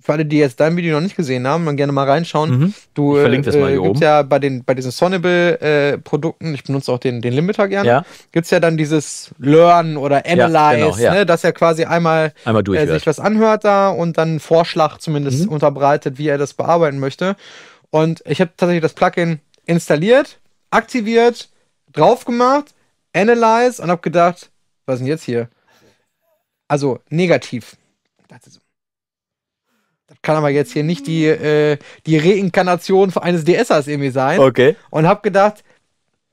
für alle, die jetzt dein Video noch nicht gesehen haben, dann gerne mal reinschauen. Mhm. Du ich verlinke das äh, mal hier äh, oben. ja bei, den, bei diesen sonnable äh, produkten äh, ich benutze auch den, den Limiter gerne, ja. gibt es ja dann dieses Learn oder Analyze, ja, genau, ja. Ne, dass er quasi einmal, einmal äh, sich was anhört da und dann einen Vorschlag zumindest mhm. unterbreitet, wie er das bearbeiten möchte. Und ich habe tatsächlich das Plugin installiert, aktiviert, drauf gemacht, Analyze und habe gedacht, was ist denn jetzt hier? Also negativ. Das kann aber jetzt hier nicht die, äh, die Reinkarnation eines DSers irgendwie sein. Okay. Und habe gedacht,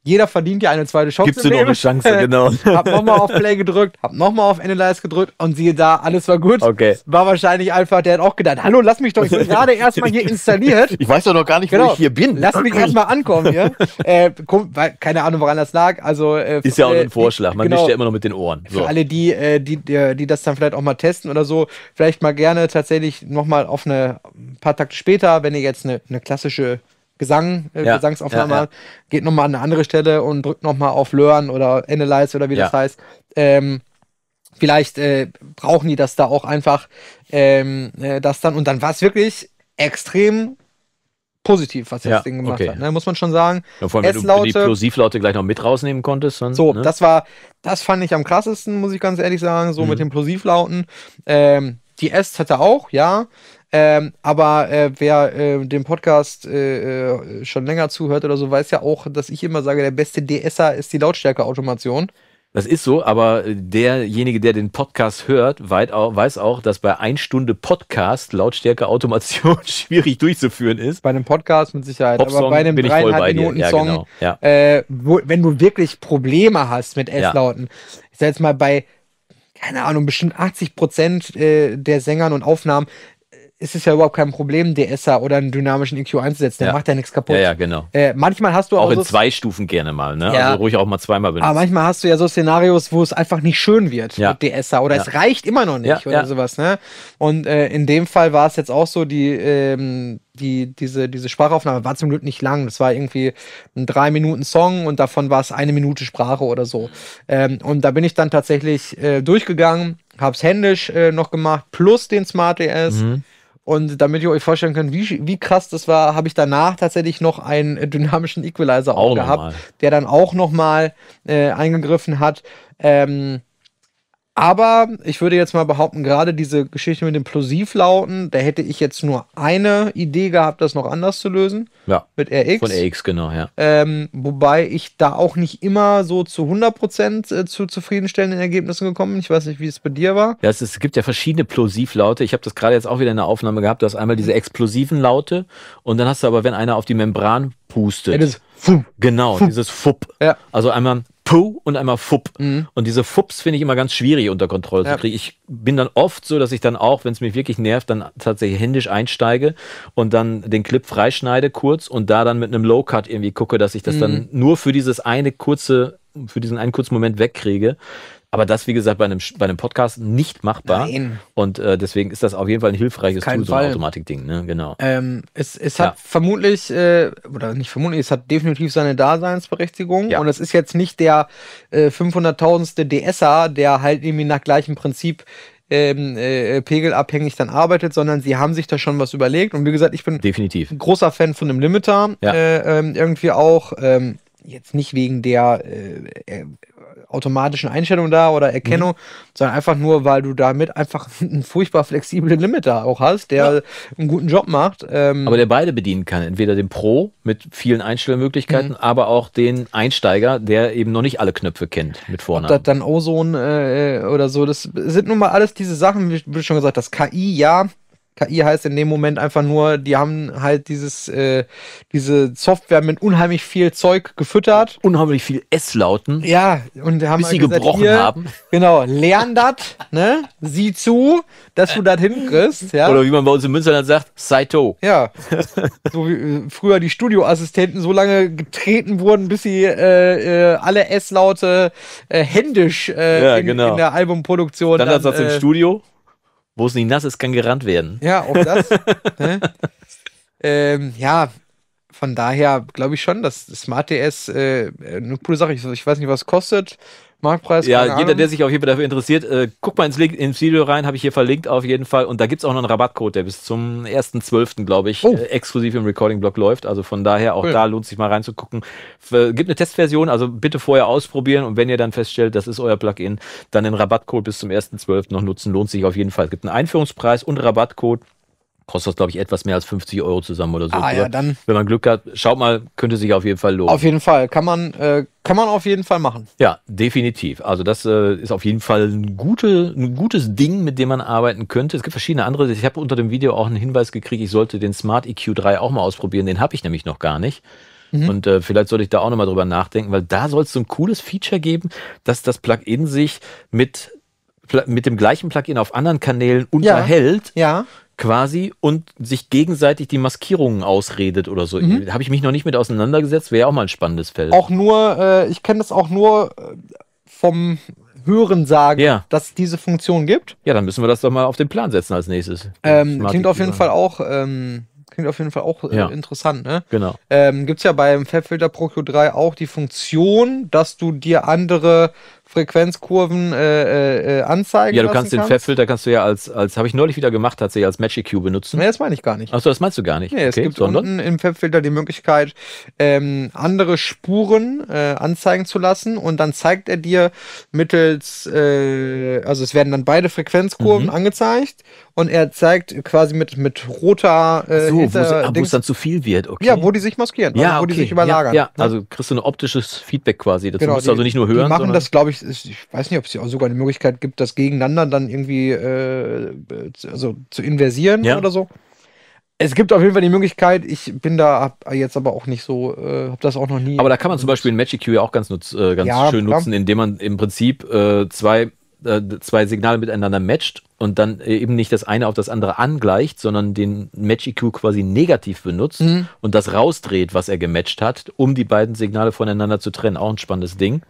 jeder verdient ja eine zweite Chance. Gibst dir noch eine Chance, genau. hab nochmal auf Play gedrückt, hab nochmal auf Analyze gedrückt und siehe da, alles war gut. Okay. War wahrscheinlich einfach, der hat auch gedacht, hallo, lass mich doch, ich bin gerade erstmal hier installiert. Ich weiß doch noch gar nicht, genau. wo ich hier bin. Lass mich erstmal ankommen hier. Äh, komm, weil, keine Ahnung, woran das lag. Also, äh, Ist ja auch äh, ein Vorschlag, man genau, mischt ja immer noch mit den Ohren. So. Für alle die, äh, die, die, die das dann vielleicht auch mal testen oder so, vielleicht mal gerne tatsächlich nochmal auf eine, ein paar Takte später, wenn ihr jetzt eine, eine klassische Gesang, äh, ja, Gesangsaufnahme ja, ja. geht nochmal an eine andere Stelle und drückt nochmal auf Learn oder Analyze oder wie das heißt. Ähm, vielleicht äh, brauchen die das da auch einfach, ähm, äh, das dann. Und dann war es wirklich extrem positiv, was das Ding gemacht okay. hat. Ne? Muss man schon sagen. Ja, vor allem, wenn du die Plosivlaute gleich noch mit rausnehmen konntest. Dann, so, ne? das war, das fand ich am krassesten, muss ich ganz ehrlich sagen, so mhm. mit den Plosivlauten. Ähm, die S hat er auch, ja. Ähm, aber äh, wer äh, dem Podcast äh, äh, schon länger zuhört oder so, weiß ja auch, dass ich immer sage, der beste DSer ist die Lautstärkeautomation. Das ist so, aber äh, derjenige, der den Podcast hört, weiß auch, dass bei 1 Stunde Podcast Lautstärke Automation schwierig durchzuführen ist. Bei einem Podcast mit Sicherheit, aber bei einem dreieinhalb bei Minuten ja, Song, genau. ja. äh, wo, wenn du wirklich Probleme hast mit S-Lauten, ja. ich sag jetzt mal bei keine Ahnung, bestimmt 80 Prozent äh, der Sängern und Aufnahmen ist es ja überhaupt kein Problem, DSA oder einen dynamischen EQ einzusetzen. Der ja. macht ja nichts kaputt. Ja, ja genau. Äh, manchmal hast du auch. Auch in so zwei Stufen gerne mal, ne? Ja. Also ruhig auch mal zweimal benutzen. Aber manchmal hast du ja so Szenarios, wo es einfach nicht schön wird ja. mit DSA oder es reicht immer noch nicht oder sowas, ne? Und äh, in dem Fall war es jetzt auch so, die, ähm, die, diese, diese Sprachaufnahme war zum Glück nicht lang. Das war irgendwie ein drei Minuten Song und davon war es eine Minute Sprache oder so. Ähm, und da bin ich dann tatsächlich äh, durchgegangen, hab's händisch äh, noch gemacht, plus den Smart DS. Mhm. Und damit ihr euch vorstellen könnt, wie, wie krass das war, habe ich danach tatsächlich noch einen äh, dynamischen Equalizer auch, gehabt, der dann auch nochmal äh, eingegriffen hat. Ähm, aber ich würde jetzt mal behaupten, gerade diese Geschichte mit den Plosivlauten, da hätte ich jetzt nur eine Idee gehabt, das noch anders zu lösen. Ja. Mit RX. Von RX, genau, ja. Ähm, wobei ich da auch nicht immer so zu 100% äh, zu zufriedenstellenden Ergebnissen gekommen bin. Ich weiß nicht, wie es bei dir war. Ja, es, es gibt ja verschiedene Plosivlaute. Ich habe das gerade jetzt auch wieder in der Aufnahme gehabt. Du hast einmal diese explosiven Laute und dann hast du aber, wenn einer auf die Membran pustet. Ja, genau, Fupp. dieses Fupp. Ja. Also einmal Puh und einmal Fupp. Mhm. Und diese Fupps finde ich immer ganz schwierig unter Kontrolle ja. zu kriegen. Ich bin dann oft so, dass ich dann auch, wenn es mich wirklich nervt, dann tatsächlich händisch einsteige und dann den Clip freischneide kurz und da dann mit einem Low Cut irgendwie gucke, dass ich das mhm. dann nur für dieses eine kurze, für diesen einen kurzen Moment wegkriege. Aber das, wie gesagt, bei einem, bei einem Podcast nicht machbar. Nein. Und äh, deswegen ist das auf jeden Fall ein hilfreiches Tool, so ein Automatikding. Ne? Genau. Ähm, es es ja. hat vermutlich, äh, oder nicht vermutlich, es hat definitiv seine Daseinsberechtigung. Ja. Und es ist jetzt nicht der äh, 500.000. DSer, der halt irgendwie nach gleichem Prinzip ähm, äh, pegelabhängig dann arbeitet, sondern sie haben sich da schon was überlegt. Und wie gesagt, ich bin definitiv ein großer Fan von dem Limiter. Ja. Äh, ähm, irgendwie auch. Ähm, jetzt nicht wegen der äh, äh automatischen Einstellung da oder Erkennung, mhm. sondern einfach nur, weil du damit einfach einen furchtbar flexiblen Limiter auch hast, der ja. einen guten Job macht. Ähm aber der beide bedienen kann. Entweder den Pro mit vielen Einstellmöglichkeiten, mhm. aber auch den Einsteiger, der eben noch nicht alle Knöpfe kennt mit Vornamen. das dann Ozone äh, äh, oder so, das sind nun mal alles diese Sachen, wie schon gesagt, das KI, ja, KI heißt in dem Moment einfach nur, die haben halt dieses, äh, diese Software mit unheimlich viel Zeug gefüttert. Unheimlich viel S-Lauten. Ja, und haben bis halt sie gesagt, gebrochen hier, haben. Genau, lern das, ne? Sieh zu, dass du das hinkriegst. Ja? Oder wie man bei uns in Münsterland sagt, Saito. Ja. so wie äh, früher die Studioassistenten so lange getreten wurden, bis sie äh, äh, alle S-Laute äh, händisch äh, ja, in, genau. in, der Albumproduktion. Dann, dann das im Studio. Wo es nicht nass ist, kann gerannt werden. Ja, auch das. ne? ähm, ja, von daher glaube ich schon, dass Smart DS äh, eine coole Sache ist. Ich weiß nicht, was es kostet. Marktpreis. Ja, jeder, der sich auf jeden Fall dafür interessiert, äh, guck mal ins, Link, ins Video rein, habe ich hier verlinkt auf jeden Fall. Und da gibt es auch noch einen Rabattcode, der bis zum 1.12., glaube ich, oh. äh, exklusiv im Recording-Blog läuft. Also von daher auch cool. da lohnt sich mal reinzugucken. Äh, gibt eine Testversion, also bitte vorher ausprobieren und wenn ihr dann feststellt, das ist euer Plugin, dann den Rabattcode bis zum 1.12. noch nutzen. Lohnt sich auf jeden Fall. Es gibt einen Einführungspreis und Rabattcode kostet das, glaube ich, etwas mehr als 50 Euro zusammen oder so. Ah, ja, dann Wenn man Glück hat, schaut mal, könnte sich auf jeden Fall lohnen. Auf jeden Fall, kann man, äh, kann man auf jeden Fall machen. Ja, definitiv. Also das äh, ist auf jeden Fall ein, gute, ein gutes Ding, mit dem man arbeiten könnte. Es gibt verschiedene andere. Ich habe unter dem Video auch einen Hinweis gekriegt, ich sollte den Smart EQ3 auch mal ausprobieren. Den habe ich nämlich noch gar nicht. Mhm. Und äh, vielleicht sollte ich da auch nochmal drüber nachdenken, weil da soll es so ein cooles Feature geben, dass das Plugin sich mit mit dem gleichen Plugin auf anderen Kanälen unterhält. Ja. ja quasi und sich gegenseitig die Maskierungen ausredet oder so. Mhm. Habe ich mich noch nicht mit auseinandergesetzt, wäre ja auch mal ein spannendes Feld. Auch nur, äh, ich kenne das auch nur äh, vom Hören sagen, ja. dass es diese Funktion gibt. Ja, dann müssen wir das doch mal auf den Plan setzen als nächstes. Ähm, klingt auf jeden Fall auch. Ähm, klingt auf jeden Fall auch äh, ja. interessant, ne? Genau. Ähm, Gibt es ja beim FabFilter Pro Q3 auch die Funktion, dass du dir andere Frequenzkurven äh, äh, äh, anzeigen. Ja, du kannst den Fettfilter kannst du ja als, als habe ich neulich wieder gemacht, tatsächlich als Magic Cube benutzen. Nee, das meine ich gar nicht. Achso, das meinst du gar nicht. Nee, okay, es gibt sondern? unten im Fettfilter die Möglichkeit, ähm, andere Spuren äh, anzeigen zu lassen und dann zeigt er dir mittels, äh, also es werden dann beide Frequenzkurven mhm. angezeigt und er zeigt quasi mit, mit roter. Äh, so, wo es ah, dann zu viel wird, okay. Ja, wo die sich maskieren, also ja, also, wo okay. die sich überlagern. Ja, ja. Ne? also kriegst du ein optisches Feedback quasi. Das genau, musst du also nicht nur hören. Die machen das, glaube ich, ist, ich weiß nicht, ob es ja auch sogar eine Möglichkeit gibt, das gegeneinander dann irgendwie äh, zu, also zu inversieren ja. oder so. Es gibt auf jeden Fall die Möglichkeit, ich bin da jetzt aber auch nicht so, äh, habe das auch noch nie. Aber da kann man zum Beispiel in Magic Queue auch ganz, nutz, äh, ganz ja, schön klar. nutzen, indem man im Prinzip äh, zwei äh, zwei Signale miteinander matcht und dann äh, eben nicht das eine auf das andere angleicht, sondern den Match-EQ quasi negativ benutzt mhm. und das rausdreht, was er gematcht hat, um die beiden Signale voneinander zu trennen. Auch ein spannendes Ding.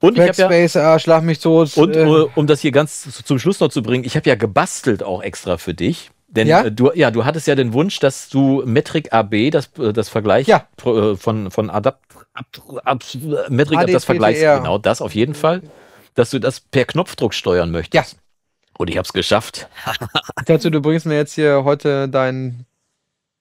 Und Trackspace, ich ja, ah, schlag mich tot. Und äh, äh um das hier ganz zum Schluss noch zu bringen, ich habe ja gebastelt auch extra für dich. Denn ja? Äh, du, ja, du hattest ja den Wunsch, dass du Metric AB, das, äh, das Vergleich ja. von, von Adapt, Ab, Ab, Metric ADCDR. das Vergleich, genau das auf jeden Fall, dass du das per Knopfdruck steuern möchtest. Ja. Und ich habe es geschafft. Dazu, du bringst mir jetzt hier heute dein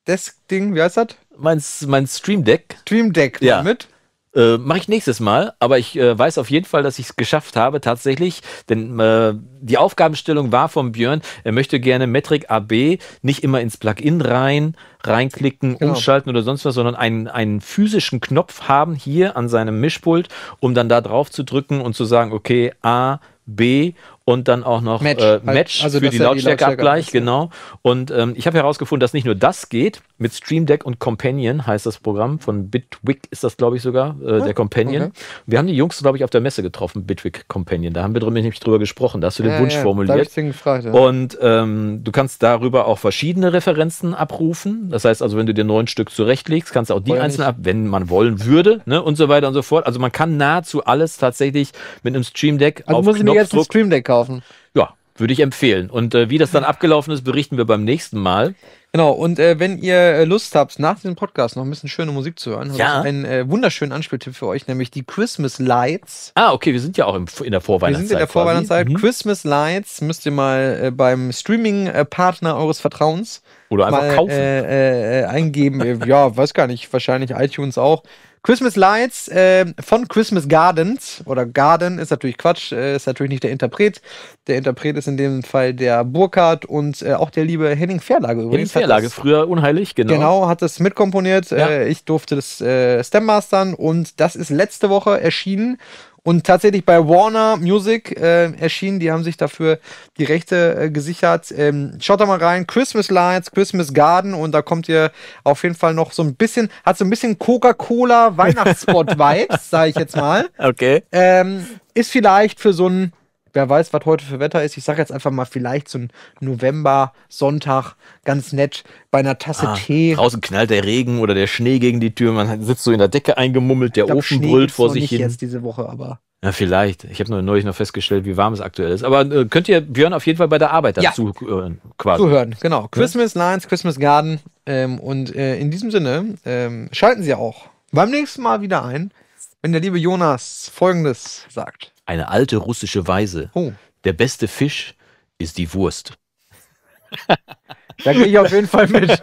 Desk-Ding, wie heißt das? Mein, mein Stream Deck. Stream Deck ja. mit. Äh, Mache ich nächstes Mal, aber ich äh, weiß auf jeden Fall, dass ich es geschafft habe tatsächlich, denn äh, die Aufgabenstellung war von Björn, er möchte gerne Metric AB nicht immer ins Plugin rein, reinklicken, genau. umschalten oder sonst was, sondern einen, einen physischen Knopf haben hier an seinem Mischpult, um dann da drauf zu drücken und zu sagen, okay, A, B und dann auch noch Match, äh, Match also, für die Lautstärkeabgleich, genau. Und ähm, ich habe herausgefunden, dass nicht nur das geht, mit Stream Deck und Companion heißt das Programm, von Bitwig ist das, glaube ich, sogar, äh, oh, der Companion. Okay. Wir haben die Jungs, glaube ich, auf der Messe getroffen, Bitwig Companion. Da haben wir drüber, nämlich drüber gesprochen, da hast du den ja, Wunsch ja, formuliert. Gefragt, ja. Und ähm, du kannst darüber auch verschiedene Referenzen abrufen. Das heißt also, wenn du dir neun Stück zurechtlegst, kannst du auch die einzeln ab, wenn man wollen würde, ne, und so weiter und so fort. Also man kann nahezu alles tatsächlich mit einem Stream Deck also auf muss Ich mir jetzt ein Stream Deck kaufen kaufen. Ja, würde ich empfehlen. Und äh, wie das dann abgelaufen ist, berichten wir beim nächsten Mal. Genau, und äh, wenn ihr äh, Lust habt, nach diesem Podcast noch ein bisschen schöne Musik zu hören, ja. habe ich einen äh, wunderschönen Anspieltipp für euch, nämlich die Christmas Lights. Ah, okay, wir sind ja auch im, in der Vorweihnachtszeit. Wir sind in der Vorweihnachtszeit. Mhm. Christmas Lights müsst ihr mal äh, beim Streaming-Partner eures Vertrauens oder einfach mal, kaufen. Äh, eingeben. ja, weiß gar nicht, wahrscheinlich iTunes auch. Christmas Lights äh, von Christmas Gardens oder Garden ist natürlich Quatsch, äh, ist natürlich nicht der Interpret. Der Interpret ist in dem Fall der Burkhardt und äh, auch der liebe Henning Verlage übrigens. Henning Verlage, das, früher unheilig, genau. Genau, hat das mitkomponiert. Ja. Äh, ich durfte das äh, Stemmastern und das ist letzte Woche erschienen und tatsächlich bei Warner Music äh, erschienen, die haben sich dafür die Rechte äh, gesichert. Ähm, schaut da mal rein, Christmas Lights, Christmas Garden und da kommt ihr auf jeden Fall noch so ein bisschen, hat so ein bisschen Coca-Cola Weihnachtsspot-Vibes, sage ich jetzt mal. Okay. Ähm, ist vielleicht für so einen wer weiß, was heute für Wetter ist. Ich sage jetzt einfach mal, vielleicht so ein November-Sonntag, ganz nett, bei einer Tasse ah, Tee. Draußen knallt der Regen oder der Schnee gegen die Tür. Man sitzt so in der Decke eingemummelt, der glaub, Ofen Schnee brüllt vor sich nicht hin. jetzt diese Woche, aber. Ja, vielleicht. Ich habe neulich noch festgestellt, wie warm es aktuell ist. Aber äh, könnt ihr Björn auf jeden Fall bei der Arbeit dazu ja. äh, quasi. zuhören? Genau. Christmas Lines, Christmas Garden. Ähm, und äh, in diesem Sinne ähm, schalten Sie auch beim nächsten Mal wieder ein, wenn der liebe Jonas Folgendes sagt. Eine alte russische Weise. Oh. Der beste Fisch ist die Wurst. da gehe ich auf jeden Fall mit.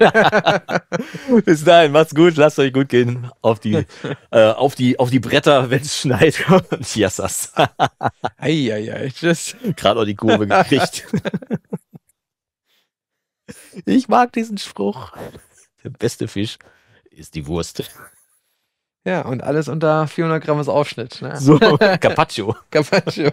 Bis dahin, macht's gut, lasst euch gut gehen. Auf die, äh, auf die, auf die Bretter, wenn es schneit. Und Jassas. Eieiei, tschüss. Gerade noch die Kurve gekriegt. ich mag diesen Spruch. Der beste Fisch ist die Wurst. Ja, und alles unter 400 Gramm ist Aufschnitt. Ne? So, Carpaccio. Carpaccio.